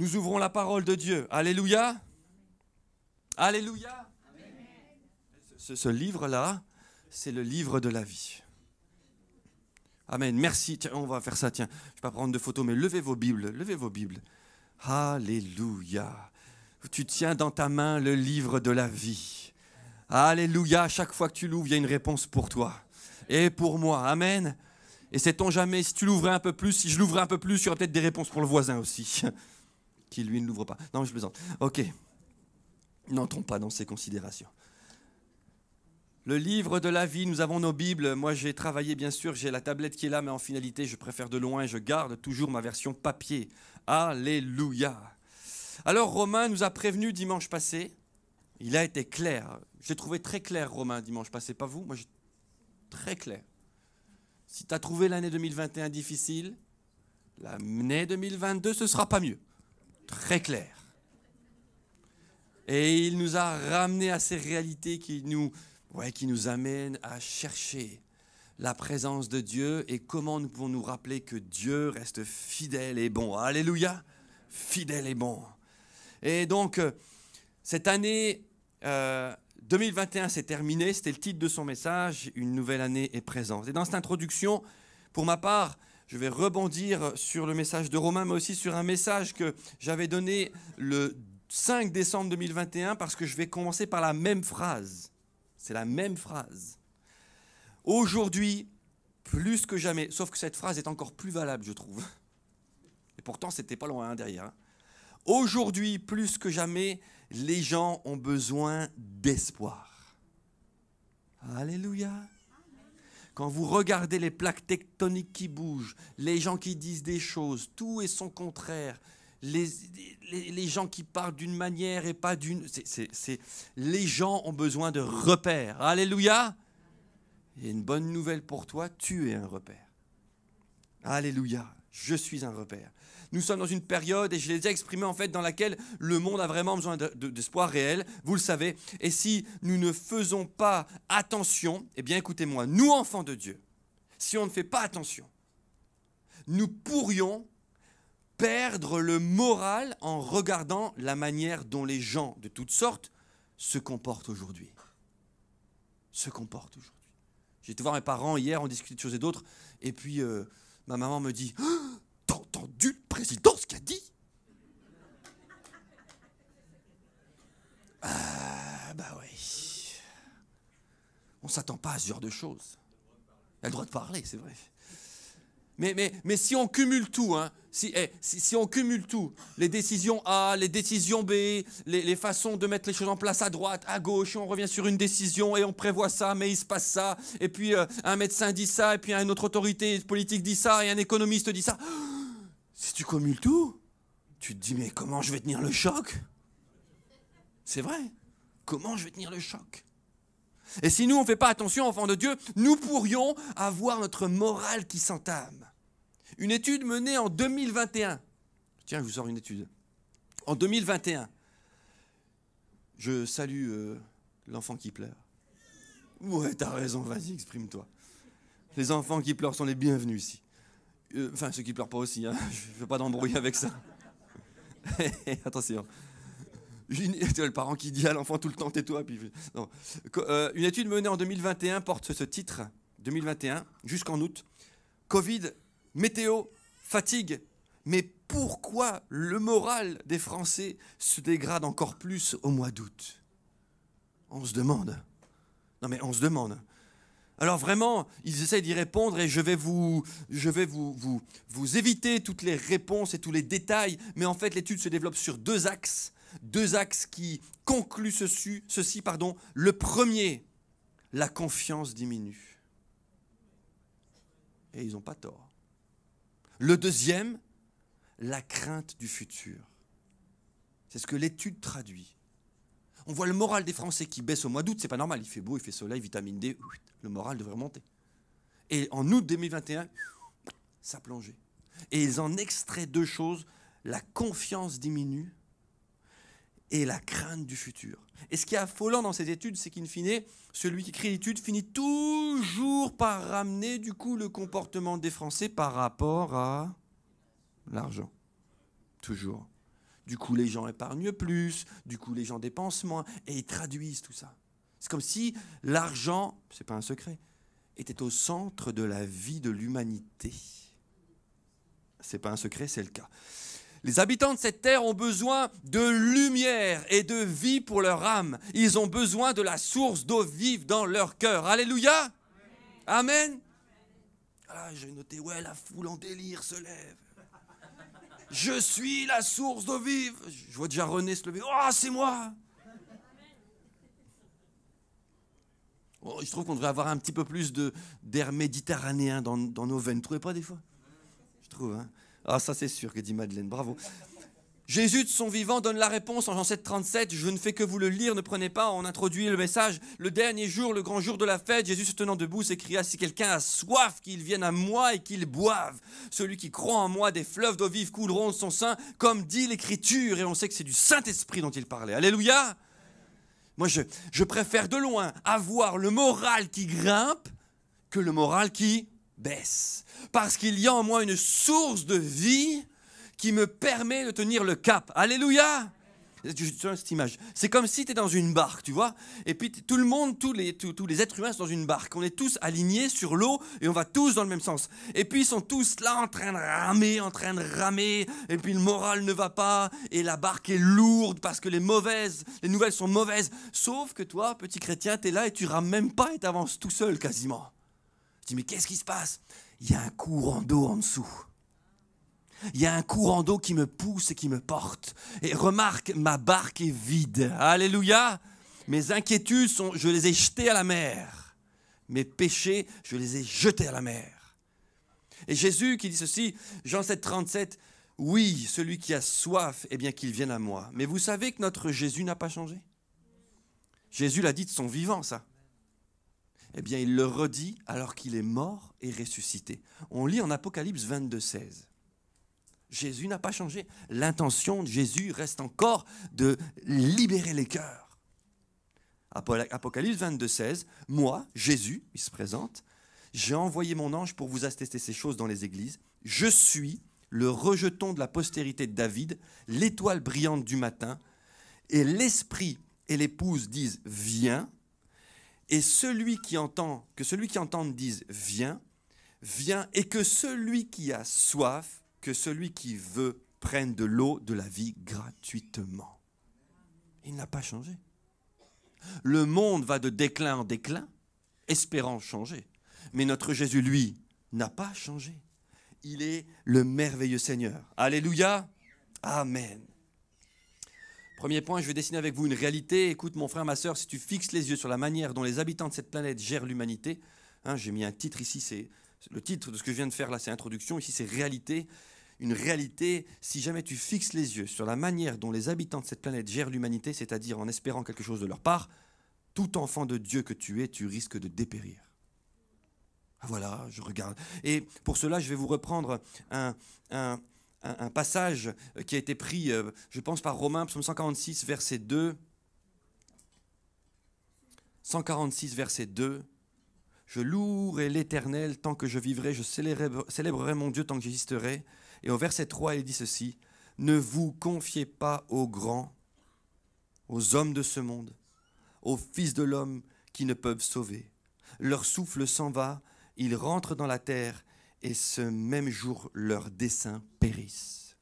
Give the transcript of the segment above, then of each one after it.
Nous ouvrons la parole de Dieu. Alléluia. Alléluia. Ce, livre-là, c'est le livre de la vie. Amen. Merci. on va faire ça. Tiens, je vais pas prendre de photos, mais levez vos Bibles. Levez vos Bibles. Alléluia. Tu tiens dans ta main le livre de la vie. Alléluia. Chaque fois que tu l'ouvres, il y a une réponse pour toi et pour moi. Amen. Et sait-on jamais, si tu l'ouvrais un peu plus, si je l'ouvrais un peu plus, il y aurait peut-être des réponses pour le voisin aussi qui lui ne l'ouvre pas. Non, je plaisante. Ok. N'entrons pas dans ces considérations. Le livre de la vie, nous avons nos Bibles. Moi, j'ai travaillé, bien sûr, j'ai la tablette qui est là, mais en finalité, je préfère de loin, je garde toujours ma version papier. Alléluia. Alors, Romain nous a prévenu dimanche passé. Il a été clair. J'ai trouvé très clair, Romain, dimanche passé. Pas vous Moi, j'ai... très clair. Si tu as trouvé l'année 2021 difficile, l'année 2022, ce sera pas mieux très clair. Et il nous a ramenés à ces réalités qui nous, ouais, qui nous amènent à chercher la présence de Dieu et comment nous pouvons nous rappeler que Dieu reste fidèle et bon. Alléluia, fidèle et bon. Et donc, euh, cette année 2021 euh, s'est terminée, c'était le titre de son message, Une nouvelle année est présente. Et dans cette introduction, pour ma part, je vais rebondir sur le message de Romain, mais aussi sur un message que j'avais donné le 5 décembre 2021, parce que je vais commencer par la même phrase. C'est la même phrase. Aujourd'hui, plus que jamais, sauf que cette phrase est encore plus valable, je trouve. Et pourtant, c'était pas loin hein, derrière. Hein. Aujourd'hui, plus que jamais, les gens ont besoin d'espoir. Alléluia quand vous regardez les plaques tectoniques qui bougent, les gens qui disent des choses, tout est son contraire, les, les, les gens qui parlent d'une manière et pas d'une... les gens ont besoin de repères. Alléluia. Et une bonne nouvelle pour toi, tu es un repère. Alléluia. Je suis un repère. Nous sommes dans une période, et je l'ai déjà exprimé en fait, dans laquelle le monde a vraiment besoin d'espoir réel, vous le savez. Et si nous ne faisons pas attention, eh bien écoutez-moi, nous enfants de Dieu, si on ne fait pas attention, nous pourrions perdre le moral en regardant la manière dont les gens de toutes sortes se comportent aujourd'hui. Se comportent aujourd'hui. J'ai été voir mes parents hier, on discutait de choses et d'autres, et puis euh, ma maman me dit du président ce qu'il a dit Ah, bah oui. On s'attend pas à ce genre de choses. Elle a le droit de parler, c'est vrai. Mais, mais, mais, si on cumule tout, hein, si, eh, si, on cumule tout, les décisions A, les décisions B, les, façons de mettre les choses en place à droite, à gauche, on revient sur une décision et on prévoit ça, mais il se passe ça, et puis euh, un médecin dit ça, et puis une autre autorité politique dit ça, et un économiste dit ça. Si tu cumules tout, tu te dis mais comment je vais tenir le choc C'est vrai. Comment je vais tenir le choc Et si nous, on ne fait pas attention, enfants de Dieu, nous pourrions avoir notre morale qui s'entame. Une étude menée en 2021. Tiens, je vous sors une étude. En 2021, je salue euh, l'enfant qui pleure. Ouais, t'as raison, vas-y, exprime-toi. Les enfants qui pleurent sont les bienvenus ici. Euh, enfin, ceux qui pleurent pas aussi, hein. je ne veux pas d'embrouille avec ça. Attention. Une, le parent qui dit à l'enfant tout le temps tais-toi. Euh, une étude menée en 2021 porte ce titre, 2021, jusqu'en août. Covid, météo, fatigue. Mais pourquoi le moral des Français se dégrade encore plus au mois d'août On se demande. Non mais on se demande. Alors vraiment, ils essayent d'y répondre et je vais, vous, éviter toutes les réponses et tous les détails, mais en fait l'étude se développe sur deux axes, deux axes qui concluent ceci, ceci pardon. Le premier, la confiance diminue. Et ils n'ont pas tort. Le deuxième, la crainte du futur. C'est ce que l'étude traduit. On voit le moral des Français qui baisse au mois d'août, c'est pas normal, il fait beau, il fait soleil, vitamine D le moral devrait remonter. Et en août 2021, ça plongeait. Et ils en extraient deux choses, la confiance diminue et la crainte du futur. Et ce qui est affolant dans ces études, c'est qu'in fine, celui qui crée l'étude finit toujours par ramener du coup le comportement des Français par rapport à l'argent. Toujours. Du coup, les gens épargnent plus, du coup, les gens dépensent moins, et ils traduisent tout ça. C'est comme si l'argent, c'est pas un secret, était au centre de la vie de l'humanité. C'est pas un secret, c'est le cas. Les habitants de cette terre ont besoin de lumière et de vie pour leur âme. Ils ont besoin de la source d'eau vive dans leur cœur. Alléluia. Amen. Ah, j'ai noté, ouais, la foule en délire se lève. Je suis la source d'eau vive. Je vois déjà René se lever. Oh, c'est moi. Je trouve qu'on devrait avoir un petit peu plus d'air méditerranéen dans, nos veines. Vous trouvez pas des fois Je trouve. Hein. ah, ça c'est sûr que dit Madeleine. Bravo. Jésus de son vivant donne la réponse en Jean 7, 37. Je ne fais que vous le lire, ne prenez pas. On introduit le message. Le dernier jour, le grand jour de la fête, Jésus se tenant debout s'écria Si quelqu'un a soif, qu'il vienne à moi et qu'il boive. Celui qui croit en moi, des fleuves d'eau vive couleront de son sein, comme dit l'Écriture. Et on sait que c'est du Saint-Esprit dont il parlait. Alléluia moi, je, préfère de loin avoir le moral qui grimpe que le moral qui baisse. Parce qu'il y a en moi une source de vie qui me permet de tenir le cap. Alléluia cette image. C'est comme si tu es dans une barque, tu vois. Et puis tout le monde, tous les, êtres humains sont dans une barque. On est tous alignés sur l'eau et on va tous dans le même sens. Et puis ils sont tous là en train de ramer, en train de ramer. Et puis le moral ne va pas. Et la barque est lourde parce que les mauvaises, les nouvelles sont mauvaises. Sauf que toi, petit chrétien, tu es là et tu rames même pas et tu avances tout seul quasiment. Je dis mais qu'est-ce qui se passe Il y a un courant d'eau en dessous. Il y a un courant d'eau qui me pousse et qui me porte. Et remarque, ma barque est vide. Alléluia. Mes inquiétudes, sont, je les ai jetées à la mer. Mes péchés, je les ai jetés à la mer. Et Jésus qui dit ceci, Jean 7, 37, oui, celui qui a soif, eh bien qu'il vienne à moi. Mais vous savez que notre Jésus n'a pas changé. Jésus l'a dit de son vivant, ça. Eh bien, il le redit alors qu'il est mort et ressuscité. On lit en Apocalypse 22, 16. Jésus n'a pas changé. L'intention de Jésus reste encore de libérer les cœurs. Apocalypse 22, 16, moi, Jésus, il se présente, j'ai envoyé mon ange pour vous attester ces choses dans les églises. Je suis le rejeton de la postérité de David, l'étoile brillante du matin. Et l'esprit et l'épouse disent viens. Et celui qui entend, que celui qui entend dise viens, viens. Et que celui qui a soif que celui qui veut prenne de l'eau de la vie gratuitement. Il n'a pas changé. Le monde va de déclin en déclin, espérant changer. Mais notre Jésus, lui, n'a pas changé. Il est le merveilleux Seigneur. Alléluia. Amen. Premier point, je vais dessiner avec vous une réalité. Écoute mon frère, ma soeur, si tu fixes les yeux sur la manière dont les habitants de cette planète gèrent l'humanité, hein, j'ai mis un titre ici, c'est le titre de ce que je viens de faire là, c'est introduction. Ici, c'est réalité. Une réalité, si jamais tu fixes les yeux sur la manière dont les habitants de cette planète gèrent l'humanité, c'est-à-dire en espérant quelque chose de leur part, tout enfant de Dieu que tu es, tu risques de dépérir. Ah, voilà, je regarde. Et pour cela, je vais vous reprendre un, passage qui a été pris, euh, je pense, par Romain, psaume 146, verset 2. 146, verset 2. Je louerai l'Éternel tant que je vivrai, je célébrerai mon Dieu tant que j'existerai. Et au verset 3, il dit ceci, ne vous confiez pas aux grands, aux hommes de ce monde, aux fils de l'homme qui ne peuvent sauver. Leur souffle s'en va, ils rentrent dans la terre, et ce même jour leurs desseins périssent.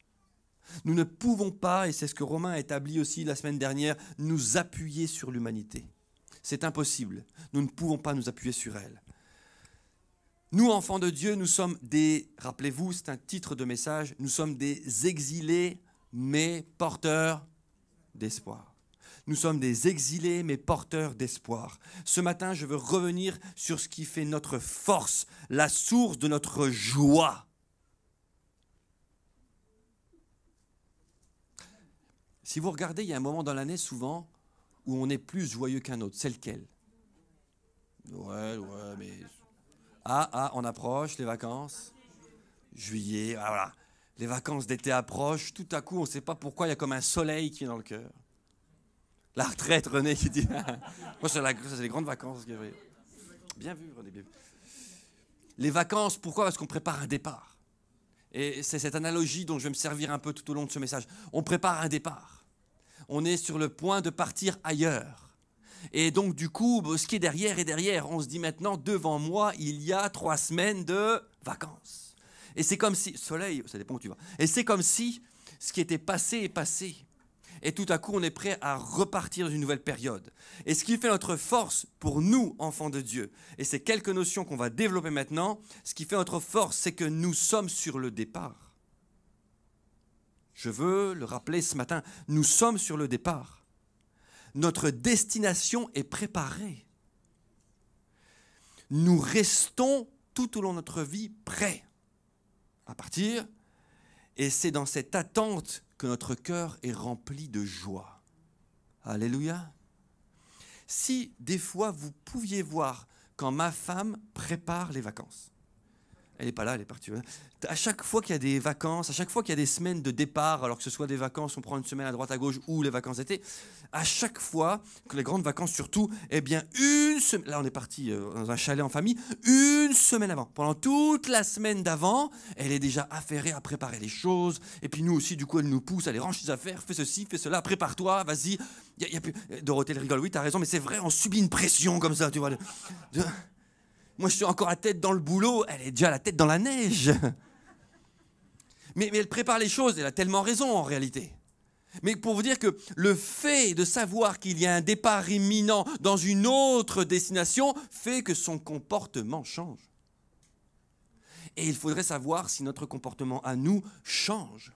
Nous ne pouvons pas, et c'est ce que Romain a établi aussi la semaine dernière, nous appuyer sur l'humanité. C'est impossible. Nous ne pouvons pas nous appuyer sur elle. Nous, enfants de Dieu, nous sommes des, rappelez-vous, c'est un titre de message, nous sommes des exilés mais porteurs d'espoir. Nous sommes des exilés mais porteurs d'espoir. Ce matin, je veux revenir sur ce qui fait notre force, la source de notre joie. Si vous regardez, il y a un moment dans l'année, souvent, où on est plus joyeux qu'un autre C'est lequel Ouais, ouais, mais. Ah, ah, on approche, les vacances. Juillet, ah, voilà. Les vacances d'été approchent, tout à coup, on ne sait pas pourquoi, il y a comme un soleil qui est dans le cœur. La retraite, René qui dit. Moi, c'est, les grandes vacances, Bien vu, René, bien vu. Les vacances, pourquoi Parce qu'on prépare un départ. Et c'est cette analogie dont je vais me servir un peu tout au long de ce message. On prépare un départ on est sur le point de partir ailleurs. Et donc du coup, ce qui est derrière est derrière. On se dit maintenant, devant moi, il y a trois semaines de vacances. Et c'est comme si, soleil, ça dépend où tu vas. Et c'est comme si ce qui était passé est passé. Et tout à coup, on est prêt à repartir d'une nouvelle période. Et ce qui fait notre force pour nous, enfants de Dieu, et c'est quelques notions qu'on va développer maintenant, ce qui fait notre force, c'est que nous sommes sur le départ. Je veux le rappeler ce matin, nous sommes sur le départ. Notre destination est préparée. Nous restons tout au long de notre vie prêts à partir. Et c'est dans cette attente que notre cœur est rempli de joie. Alléluia. Si des fois vous pouviez voir quand ma femme prépare les vacances, elle n'est pas là, elle est partie. À chaque fois qu'il y a des vacances, à chaque fois qu'il y a des semaines de départ, alors que ce soit des vacances, on prend une semaine à droite à gauche ou les vacances d'été, à chaque fois, que les grandes vacances surtout, eh bien une semaine, là on est parti euh, dans un chalet en famille, une semaine avant. Pendant toute la semaine d'avant, elle est déjà affairée à préparer les choses. Et puis nous aussi, du coup, elle nous pousse, elle les range des affaires, fais ceci, fais cela, prépare-toi, vas-y. Y Dorothée elle rigole, oui, t'as raison, mais c'est vrai, on subit une pression comme ça, tu vois. Moi, je suis encore la tête dans le boulot, elle est déjà la tête dans la neige. Mais, mais elle prépare les choses, elle a tellement raison en réalité. Mais pour vous dire que le fait de savoir qu'il y a un départ imminent dans une autre destination fait que son comportement change. Et il faudrait savoir si notre comportement à nous change.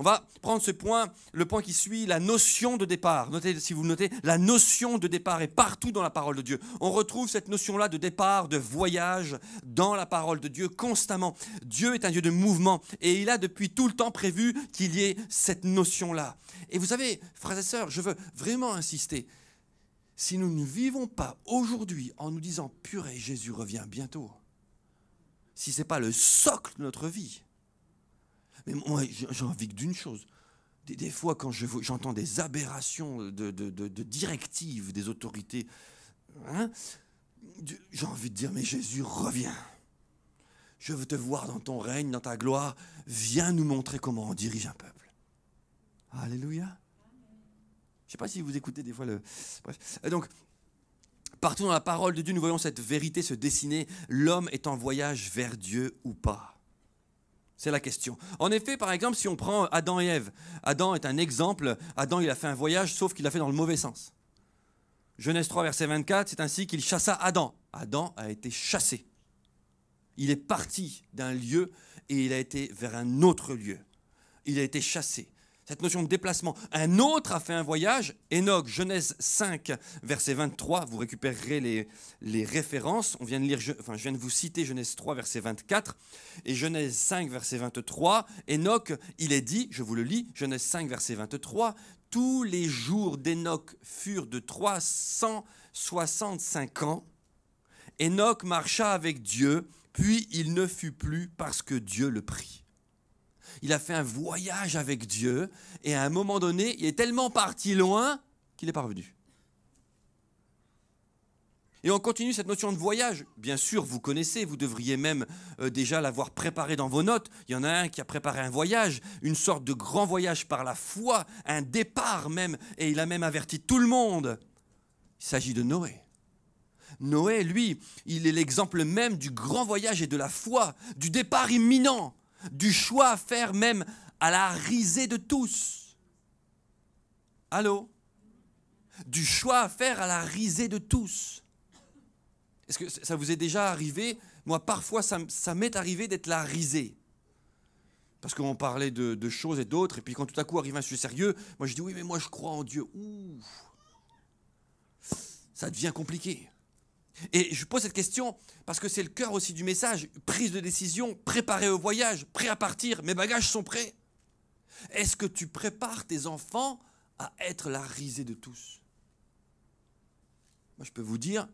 On va prendre ce point, le point qui suit, la notion de départ. Notez, si vous notez, la notion de départ est partout dans la parole de Dieu. On retrouve cette notion-là de départ, de voyage dans la parole de Dieu constamment. Dieu est un Dieu de mouvement et il a depuis tout le temps prévu qu'il y ait cette notion-là. Et vous savez, frères et sœurs, je veux vraiment insister. Si nous ne vivons pas aujourd'hui en nous disant purée, Jésus revient bientôt, si ce n'est pas le socle de notre vie, mais moi, j'ai envie que d'une chose. Des, fois, quand j'entends des aberrations de, directives des autorités, hein, j'ai envie de dire, mais Jésus, reviens. Je veux te voir dans ton règne, dans ta gloire. Viens nous montrer comment on dirige un peuple. Alléluia. Je ne sais pas si vous écoutez des fois le... Bref. Euh, donc, partout dans la parole de Dieu, nous voyons cette vérité se dessiner. L'homme est en voyage vers Dieu ou pas. C'est la question. En effet, par exemple, si on prend Adam et Ève, Adam est un exemple. Adam, il a fait un voyage, sauf qu'il l'a fait dans le mauvais sens. Genèse 3, verset 24, c'est ainsi qu'il chassa Adam. Adam a été chassé. Il est parti d'un lieu et il a été vers un autre lieu. Il a été chassé cette notion de déplacement. Un autre a fait un voyage, Enoch, Genèse 5, verset 23, vous récupérerez les, les références, on vient de lire, je, je viens de vous citer Genèse 3, verset 24, et Genèse 5, verset 23, Enoch, il est dit, je vous le lis, Genèse 5, verset 23, tous les jours d'Enoch furent de 365 ans, Enoch marcha avec Dieu, puis il ne fut plus parce que Dieu le prit il a fait un voyage avec Dieu, et à un moment donné, il est tellement parti loin qu'il est parvenu. Et on continue cette notion de voyage. Bien sûr, vous connaissez, vous devriez même euh, déjà l'avoir préparé dans vos notes. Il y en a un qui a préparé un voyage, une sorte de grand voyage par la foi, un départ même, et il a même averti tout le monde. Il s'agit de Noé. Noé, lui, il est l'exemple même du grand voyage et de la foi, du départ imminent du choix à faire même à la risée de tous. Allô Du choix à faire à la risée de tous. Est-ce que ça vous est déjà arrivé Moi, parfois, ça, m'est arrivé d'être la risée. Parce qu'on parlait de, de, choses et d'autres, et puis quand tout à coup arrive un sujet sérieux, moi je dis oui, mais moi je crois en Dieu. Ouh Ça devient compliqué. Et je pose cette question parce que c'est le cœur aussi du message. Prise de décision, préparé au voyage, prêt à partir, mes bagages sont prêts. Est-ce que tu prépares tes enfants à être la risée de tous Moi, je peux vous dire,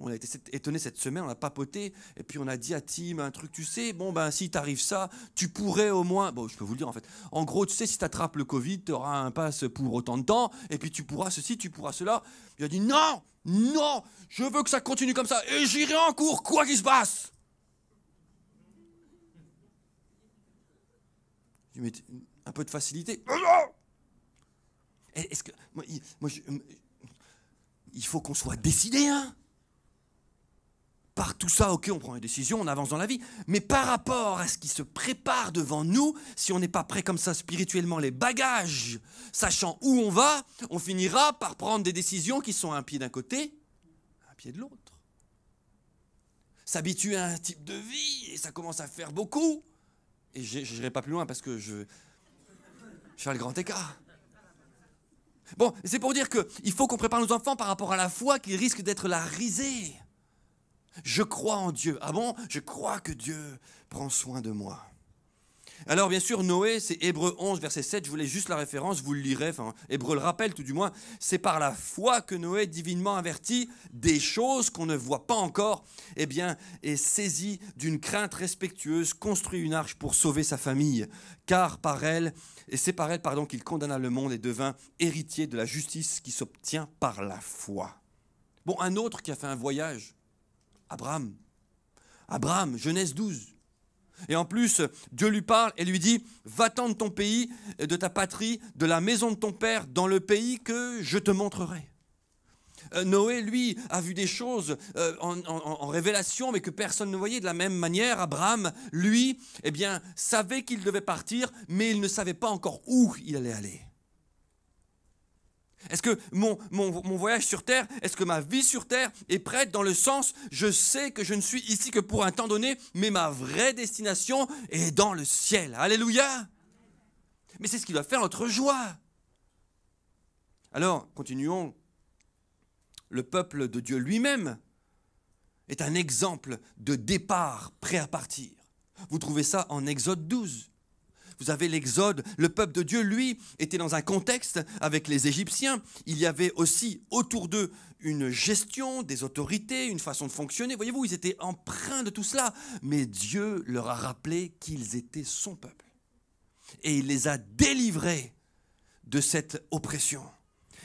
on a été étonné cette semaine, on a papoté, et puis on a dit à Tim un truc, tu sais, bon ben si t'arrives ça, tu pourrais au moins, bon je peux vous le dire en fait, en gros tu sais si t'attrapes le Covid, t'auras un pass pour autant de temps, et puis tu pourras ceci, tu pourras cela. Il a dit non, non, je veux que ça continue comme ça, et j'irai en cours quoi qu'il se passe. Je mets un peu de facilité. Est-ce que moi, moi je, il faut qu'on soit décidé hein par tout ça, ok, on prend des décisions, on avance dans la vie, mais par rapport à ce qui se prépare devant nous, si on n'est pas prêt comme ça spirituellement, les bagages, sachant où on va, on finira par prendre des décisions qui sont un pied d'un côté, un pied de l'autre. S'habituer à un type de vie, et ça commence à faire beaucoup. Et je n'irai pas plus loin parce que je, je fais le grand écart. Bon, c'est pour dire qu'il faut qu'on prépare nos enfants par rapport à la foi qui risque d'être la risée. Je crois en Dieu. Ah bon Je crois que Dieu prend soin de moi. Alors bien sûr, Noé, c'est Hébreu 11, verset 7, je voulais juste la référence, vous le lirez, enfin, Hébreu le rappelle tout du moins, c'est par la foi que Noé, divinement averti des choses qu'on ne voit pas encore, eh bien, est saisi d'une crainte respectueuse, construit une arche pour sauver sa famille, car par elle, et c'est par elle, pardon, qu'il condamna le monde et devint héritier de la justice qui s'obtient par la foi. Bon, un autre qui a fait un voyage, Abraham. Abraham, Genèse 12. Et en plus, Dieu lui parle et lui dit, va-t'en de ton pays, de ta patrie, de la maison de ton père, dans le pays que je te montrerai. Euh, Noé, lui, a vu des choses euh, en, en, révélation, mais que personne ne voyait. De la même manière, Abraham, lui, eh bien, savait qu'il devait partir, mais il ne savait pas encore où il allait aller. Est-ce que mon, mon, voyage sur Terre, est-ce que ma vie sur Terre est prête dans le sens, je sais que je ne suis ici que pour un temps donné, mais ma vraie destination est dans le ciel. Alléluia. Mais c'est ce qui doit faire notre joie. Alors, continuons. Le peuple de Dieu lui-même est un exemple de départ prêt à partir. Vous trouvez ça en Exode 12. Vous avez l'Exode. Le peuple de Dieu, lui, était dans un contexte avec les Égyptiens. Il y avait aussi autour d'eux une gestion, des autorités, une façon de fonctionner. Voyez-vous, ils étaient empreints de tout cela. Mais Dieu leur a rappelé qu'ils étaient son peuple. Et il les a délivrés de cette oppression.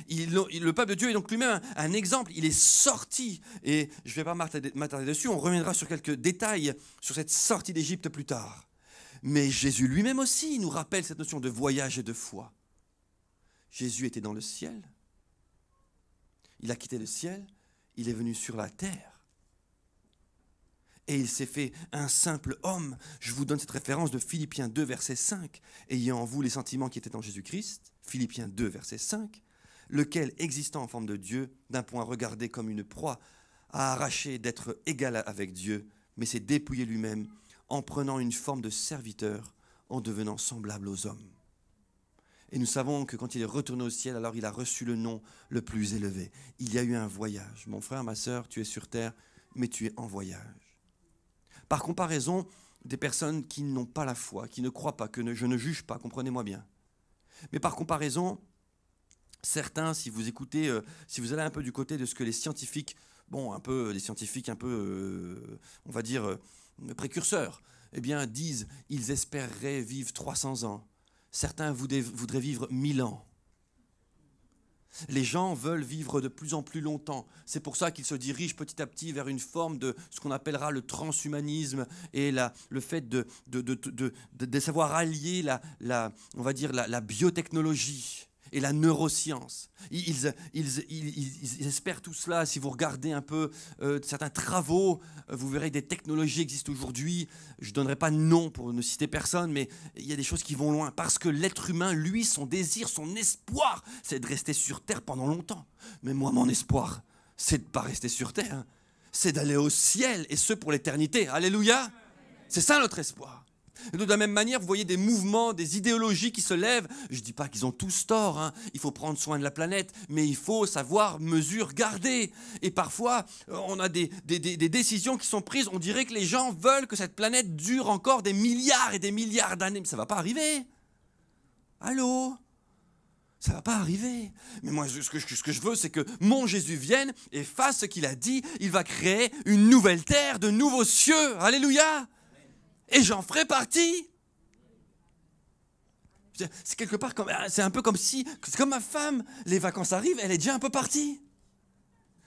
le peuple de Dieu est donc lui-même un, un, exemple. Il est sorti, et je ne vais pas m'attarder dessus, on reviendra sur quelques détails sur cette sortie d'Égypte plus tard. Mais Jésus lui-même aussi nous rappelle cette notion de voyage et de foi. Jésus était dans le ciel. Il a quitté le ciel, il est venu sur la terre. Et il s'est fait un simple homme. Je vous donne cette référence de Philippiens 2, verset 5. Ayant en vous les sentiments qui étaient en Jésus-Christ. Philippiens 2, verset 5. Lequel, existant en forme de Dieu, d'un point regardé comme une proie, a arraché d'être égal avec Dieu, mais s'est dépouillé lui-même en prenant une forme de serviteur, en devenant semblable aux hommes. Et nous savons que quand il est retourné au ciel, alors il a reçu le nom le plus élevé. Il y a eu un voyage. Mon frère, ma sœur, tu es sur terre, mais tu es en voyage. Par comparaison, des personnes qui n'ont pas la foi, qui ne croient pas, que je ne juge pas, comprenez-moi bien. Mais par comparaison, certains, si vous écoutez, euh, si vous allez un peu du côté de ce que les scientifiques, bon, un peu, les scientifiques un peu, euh, on va dire, euh, précurseurs, eh bien, disent ils espéreraient vivre 300 ans. Certains voudraient vivre 1000 ans. Les gens veulent vivre de plus en plus longtemps. C'est pour ça qu'ils se dirigent petit à petit vers une forme de ce qu'on appellera le transhumanisme et le fait de, savoir allier la, on va dire la biotechnologie et la neuroscience. Ils, espèrent tout cela. Si vous regardez un peu euh, certains travaux, euh, vous verrez que des technologies existent aujourd'hui. Je ne donnerai pas de nom pour ne citer personne, mais il y a des choses qui vont loin. Parce que l'être humain, lui, son désir, son espoir, c'est de rester sur Terre pendant longtemps. Mais moi, mon espoir, c'est de ne pas rester sur Terre. Hein. C'est d'aller au ciel, et ce pour l'éternité. Alléluia. C'est ça notre espoir de la même manière, vous voyez des mouvements, des idéologies qui se lèvent. Je ne dis pas qu'ils ont tous tort, hein. il faut prendre soin de la planète, mais il faut savoir mesurer garder. Et parfois, euh, on a des, décisions qui sont prises, on dirait que les gens veulent que cette planète dure encore des milliards et des milliards d'années, mais ça ne va pas arriver. Allô ça va pas arriver. Mais moi, ce que, ce que je veux, c'est que mon Jésus vienne et fasse ce qu'il a dit. Il va créer une nouvelle terre, de nouveaux cieux. Alléluia. Et j'en ferai partie. C'est quelque part comme, euh, c'est un peu comme si, c'est comme ma femme, les vacances arrivent, elle est déjà un peu partie.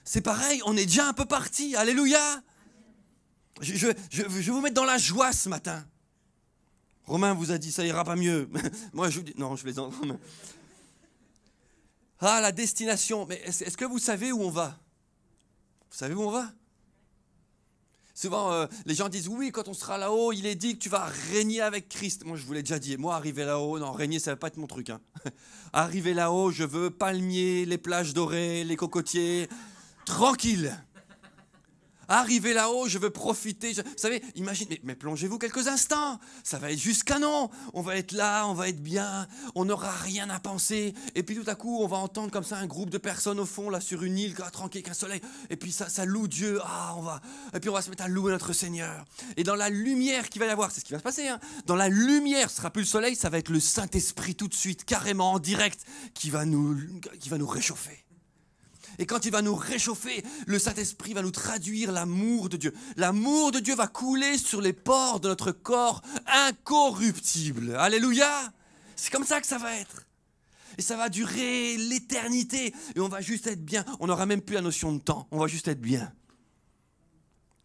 C'est pareil, on est déjà un peu parti. Alléluia. Je, je, vous mettre dans la joie ce matin. Romain vous a dit, ça ira pas mieux. Moi, je vous dis, non, je en. Ah, la destination. Mais est-ce, que vous savez où on va Vous savez où on va Souvent, euh, les gens disent oui, quand on sera là-haut, il est dit que tu vas régner avec Christ. Moi, je vous l'ai déjà dit. Moi, arriver là-haut, non, régner, ça va pas être mon truc. Hein. arriver là-haut, je veux palmiers, les plages dorées, les cocotiers, tranquille arriver là-haut, je veux profiter. Vous savez, imaginez, mais, plongez-vous quelques instants. Ça va être jusqu'à non. On va être là, on va être bien, on n'aura rien à penser. Et puis tout à coup, on va entendre comme ça un groupe de personnes au fond, là, sur une île, tranquille, qu'un soleil. Et puis ça, ça loue Dieu. Ah, on va. Et puis on va se mettre à louer notre Seigneur. Et dans la lumière qu'il va y avoir, c'est ce qui va se passer. Hein, dans la lumière, ce sera plus le soleil, ça va être le Saint-Esprit tout de suite, carrément en direct, qui va nous, qui va nous réchauffer. Et quand il va nous réchauffer, le Saint-Esprit va nous traduire l'amour de Dieu. L'amour de Dieu va couler sur les pores de notre corps incorruptible. Alléluia C'est comme ça que ça va être. Et ça va durer l'éternité. Et on va juste être bien. On n'aura même plus la notion de temps. On va juste être bien.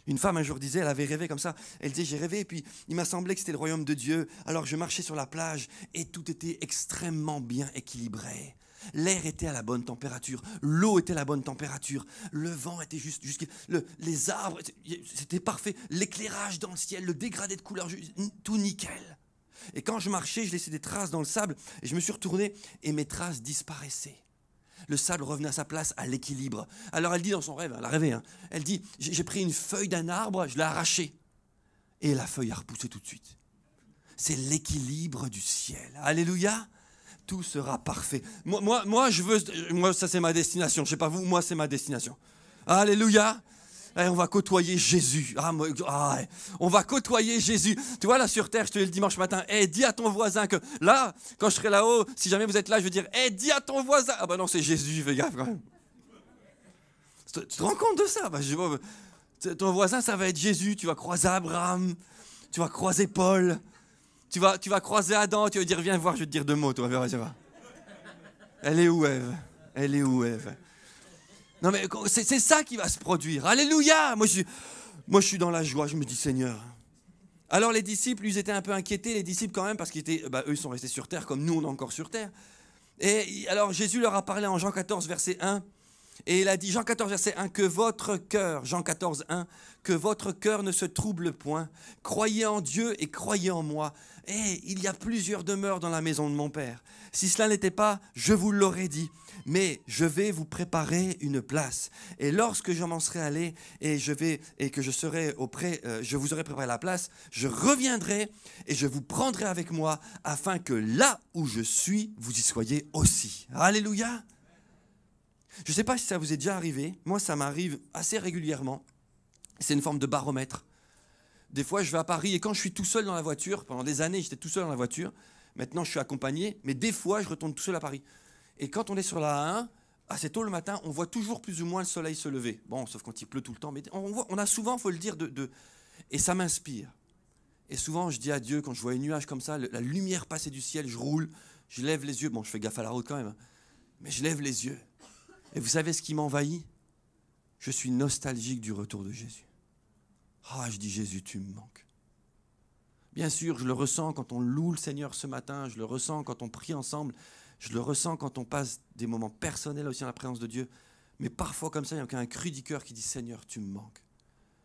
Une femme un jour disait, elle avait rêvé comme ça, elle disait j'ai rêvé et puis il m'a semblé que c'était le royaume de Dieu, alors je marchais sur la plage et tout était extrêmement bien équilibré. L'air était à la bonne température, l'eau était à la bonne température, le vent était juste, les arbres, c'était parfait, l'éclairage dans le ciel, le dégradé de couleur, tout nickel. Et quand je marchais, je laissais des traces dans le sable, et je me suis retourné, et mes traces disparaissaient. Le sable revenait à sa place, à l'équilibre. Alors elle dit dans son rêve, hein, elle a rêvé, hein, elle dit, j'ai pris une feuille d'un arbre, je l'ai arrachée, et la feuille a repoussé tout de suite. C'est l'équilibre du ciel. Alléluia tout sera parfait. Moi, moi, je veux, moi, ça c'est ma destination. Je sais pas vous, moi c'est ma destination. Alléluia. Et eh, on va côtoyer Jésus. Ah, ah, on va côtoyer Jésus. Tu vois, là sur terre, je te dis le dimanche matin, et eh, dis à ton voisin que là, quand je serai là-haut, si jamais vous êtes là, je veux dire, et eh, dis à ton voisin. Ah ben non, c'est Jésus, fais gaffe quand même. Tu te rends compte de ça bah, euh, Ton voisin, ça va être Jésus. Tu vas croiser Abraham, tu vas croiser Paul. Tu vas, croiser Adam, tu vas dire Viens voir, je vais te dire deux mots, toi. Elle est où, Ève Elle est où, Ève Non, mais c'est ça qui va se produire. Alléluia moi je, moi, je suis dans la joie, je me dis Seigneur. Alors, les disciples, ils étaient un peu inquiétés, les disciples, quand même, parce qu'ils étaient, bah, eux, ils sont restés sur terre, comme nous, on est encore sur terre. Et alors, Jésus leur a parlé en Jean 14, verset 1. Et il a dit, Jean 14, verset 1, que votre cœur, Jean 14, 1, que votre cœur ne se trouble point. Croyez en Dieu et croyez en moi. Et eh, il y a plusieurs demeures dans la maison de mon Père. Si cela n'était pas, je vous l'aurais dit. Mais je vais vous préparer une place. Et lorsque je m'en serai allé et, je vais, et que je serai auprès, euh, je vous aurai préparé la place, je reviendrai et je vous prendrai avec moi afin que là où je suis, vous y soyez aussi. Alléluia. Je ne sais pas si ça vous est déjà arrivé, moi ça m'arrive assez régulièrement. C'est une forme de baromètre. Des fois je vais à Paris et quand je suis tout seul dans la voiture, pendant des années j'étais tout seul dans la voiture, maintenant je suis accompagné, mais des fois je retourne tout seul à Paris. Et quand on est sur la 1 assez ah, tôt le matin, on voit toujours plus ou moins le soleil se lever. Bon, sauf quand il pleut tout le temps, mais on, voit, on a souvent, faut le dire, de, et ça m'inspire. Et souvent, je dis à Dieu, quand je vois les nuages comme ça, la lumière passer du ciel, je roule, je lève les yeux. Bon, je fais gaffe à la route quand même, hein, mais je lève les yeux et vous savez ce qui m'envahit Je suis nostalgique du retour de Jésus. Ah, je dis Jésus, tu me manques. Bien sûr, je le ressens quand on loue le Seigneur ce matin, je le ressens quand on prie ensemble, je le ressens quand on passe des moments personnels aussi en la présence de Dieu. Mais parfois, comme ça, il y a un cru cœur qui dit Seigneur, tu me manques.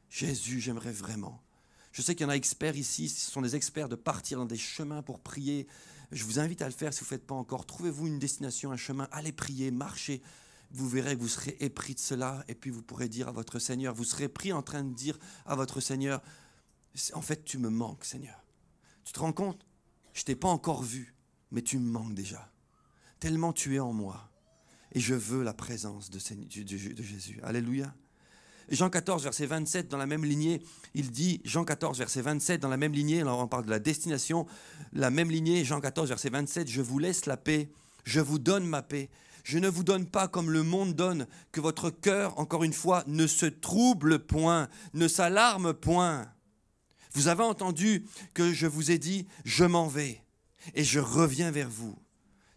Jésus, j'aimerais vraiment. Je sais qu'il y en a experts ici, ce sont des experts de partir dans des chemins pour prier. Je vous invite à le faire si vous ne faites pas encore. Trouvez-vous une destination, un chemin, allez prier, marchez vous verrez que vous serez épris de cela, et puis vous pourrez dire à votre Seigneur, vous serez pris en train de dire à votre Seigneur, en fait, tu me manques, Seigneur. Tu te rends compte Je t'ai pas encore vu, mais tu me manques déjà. Tellement tu es en moi. Et je veux la présence de, de Jésus. Alléluia. Jean 14, verset 27, dans la même lignée, il dit, Jean 14, verset 27, dans la même lignée, alors on parle de la destination, la même lignée, Jean 14, verset 27, je vous laisse la paix, je vous donne ma paix, je ne vous donne pas comme le monde donne, que votre cœur, encore une fois, ne se trouble point, ne s'alarme point. Vous avez entendu que je vous ai dit, je m'en vais et je reviens vers vous.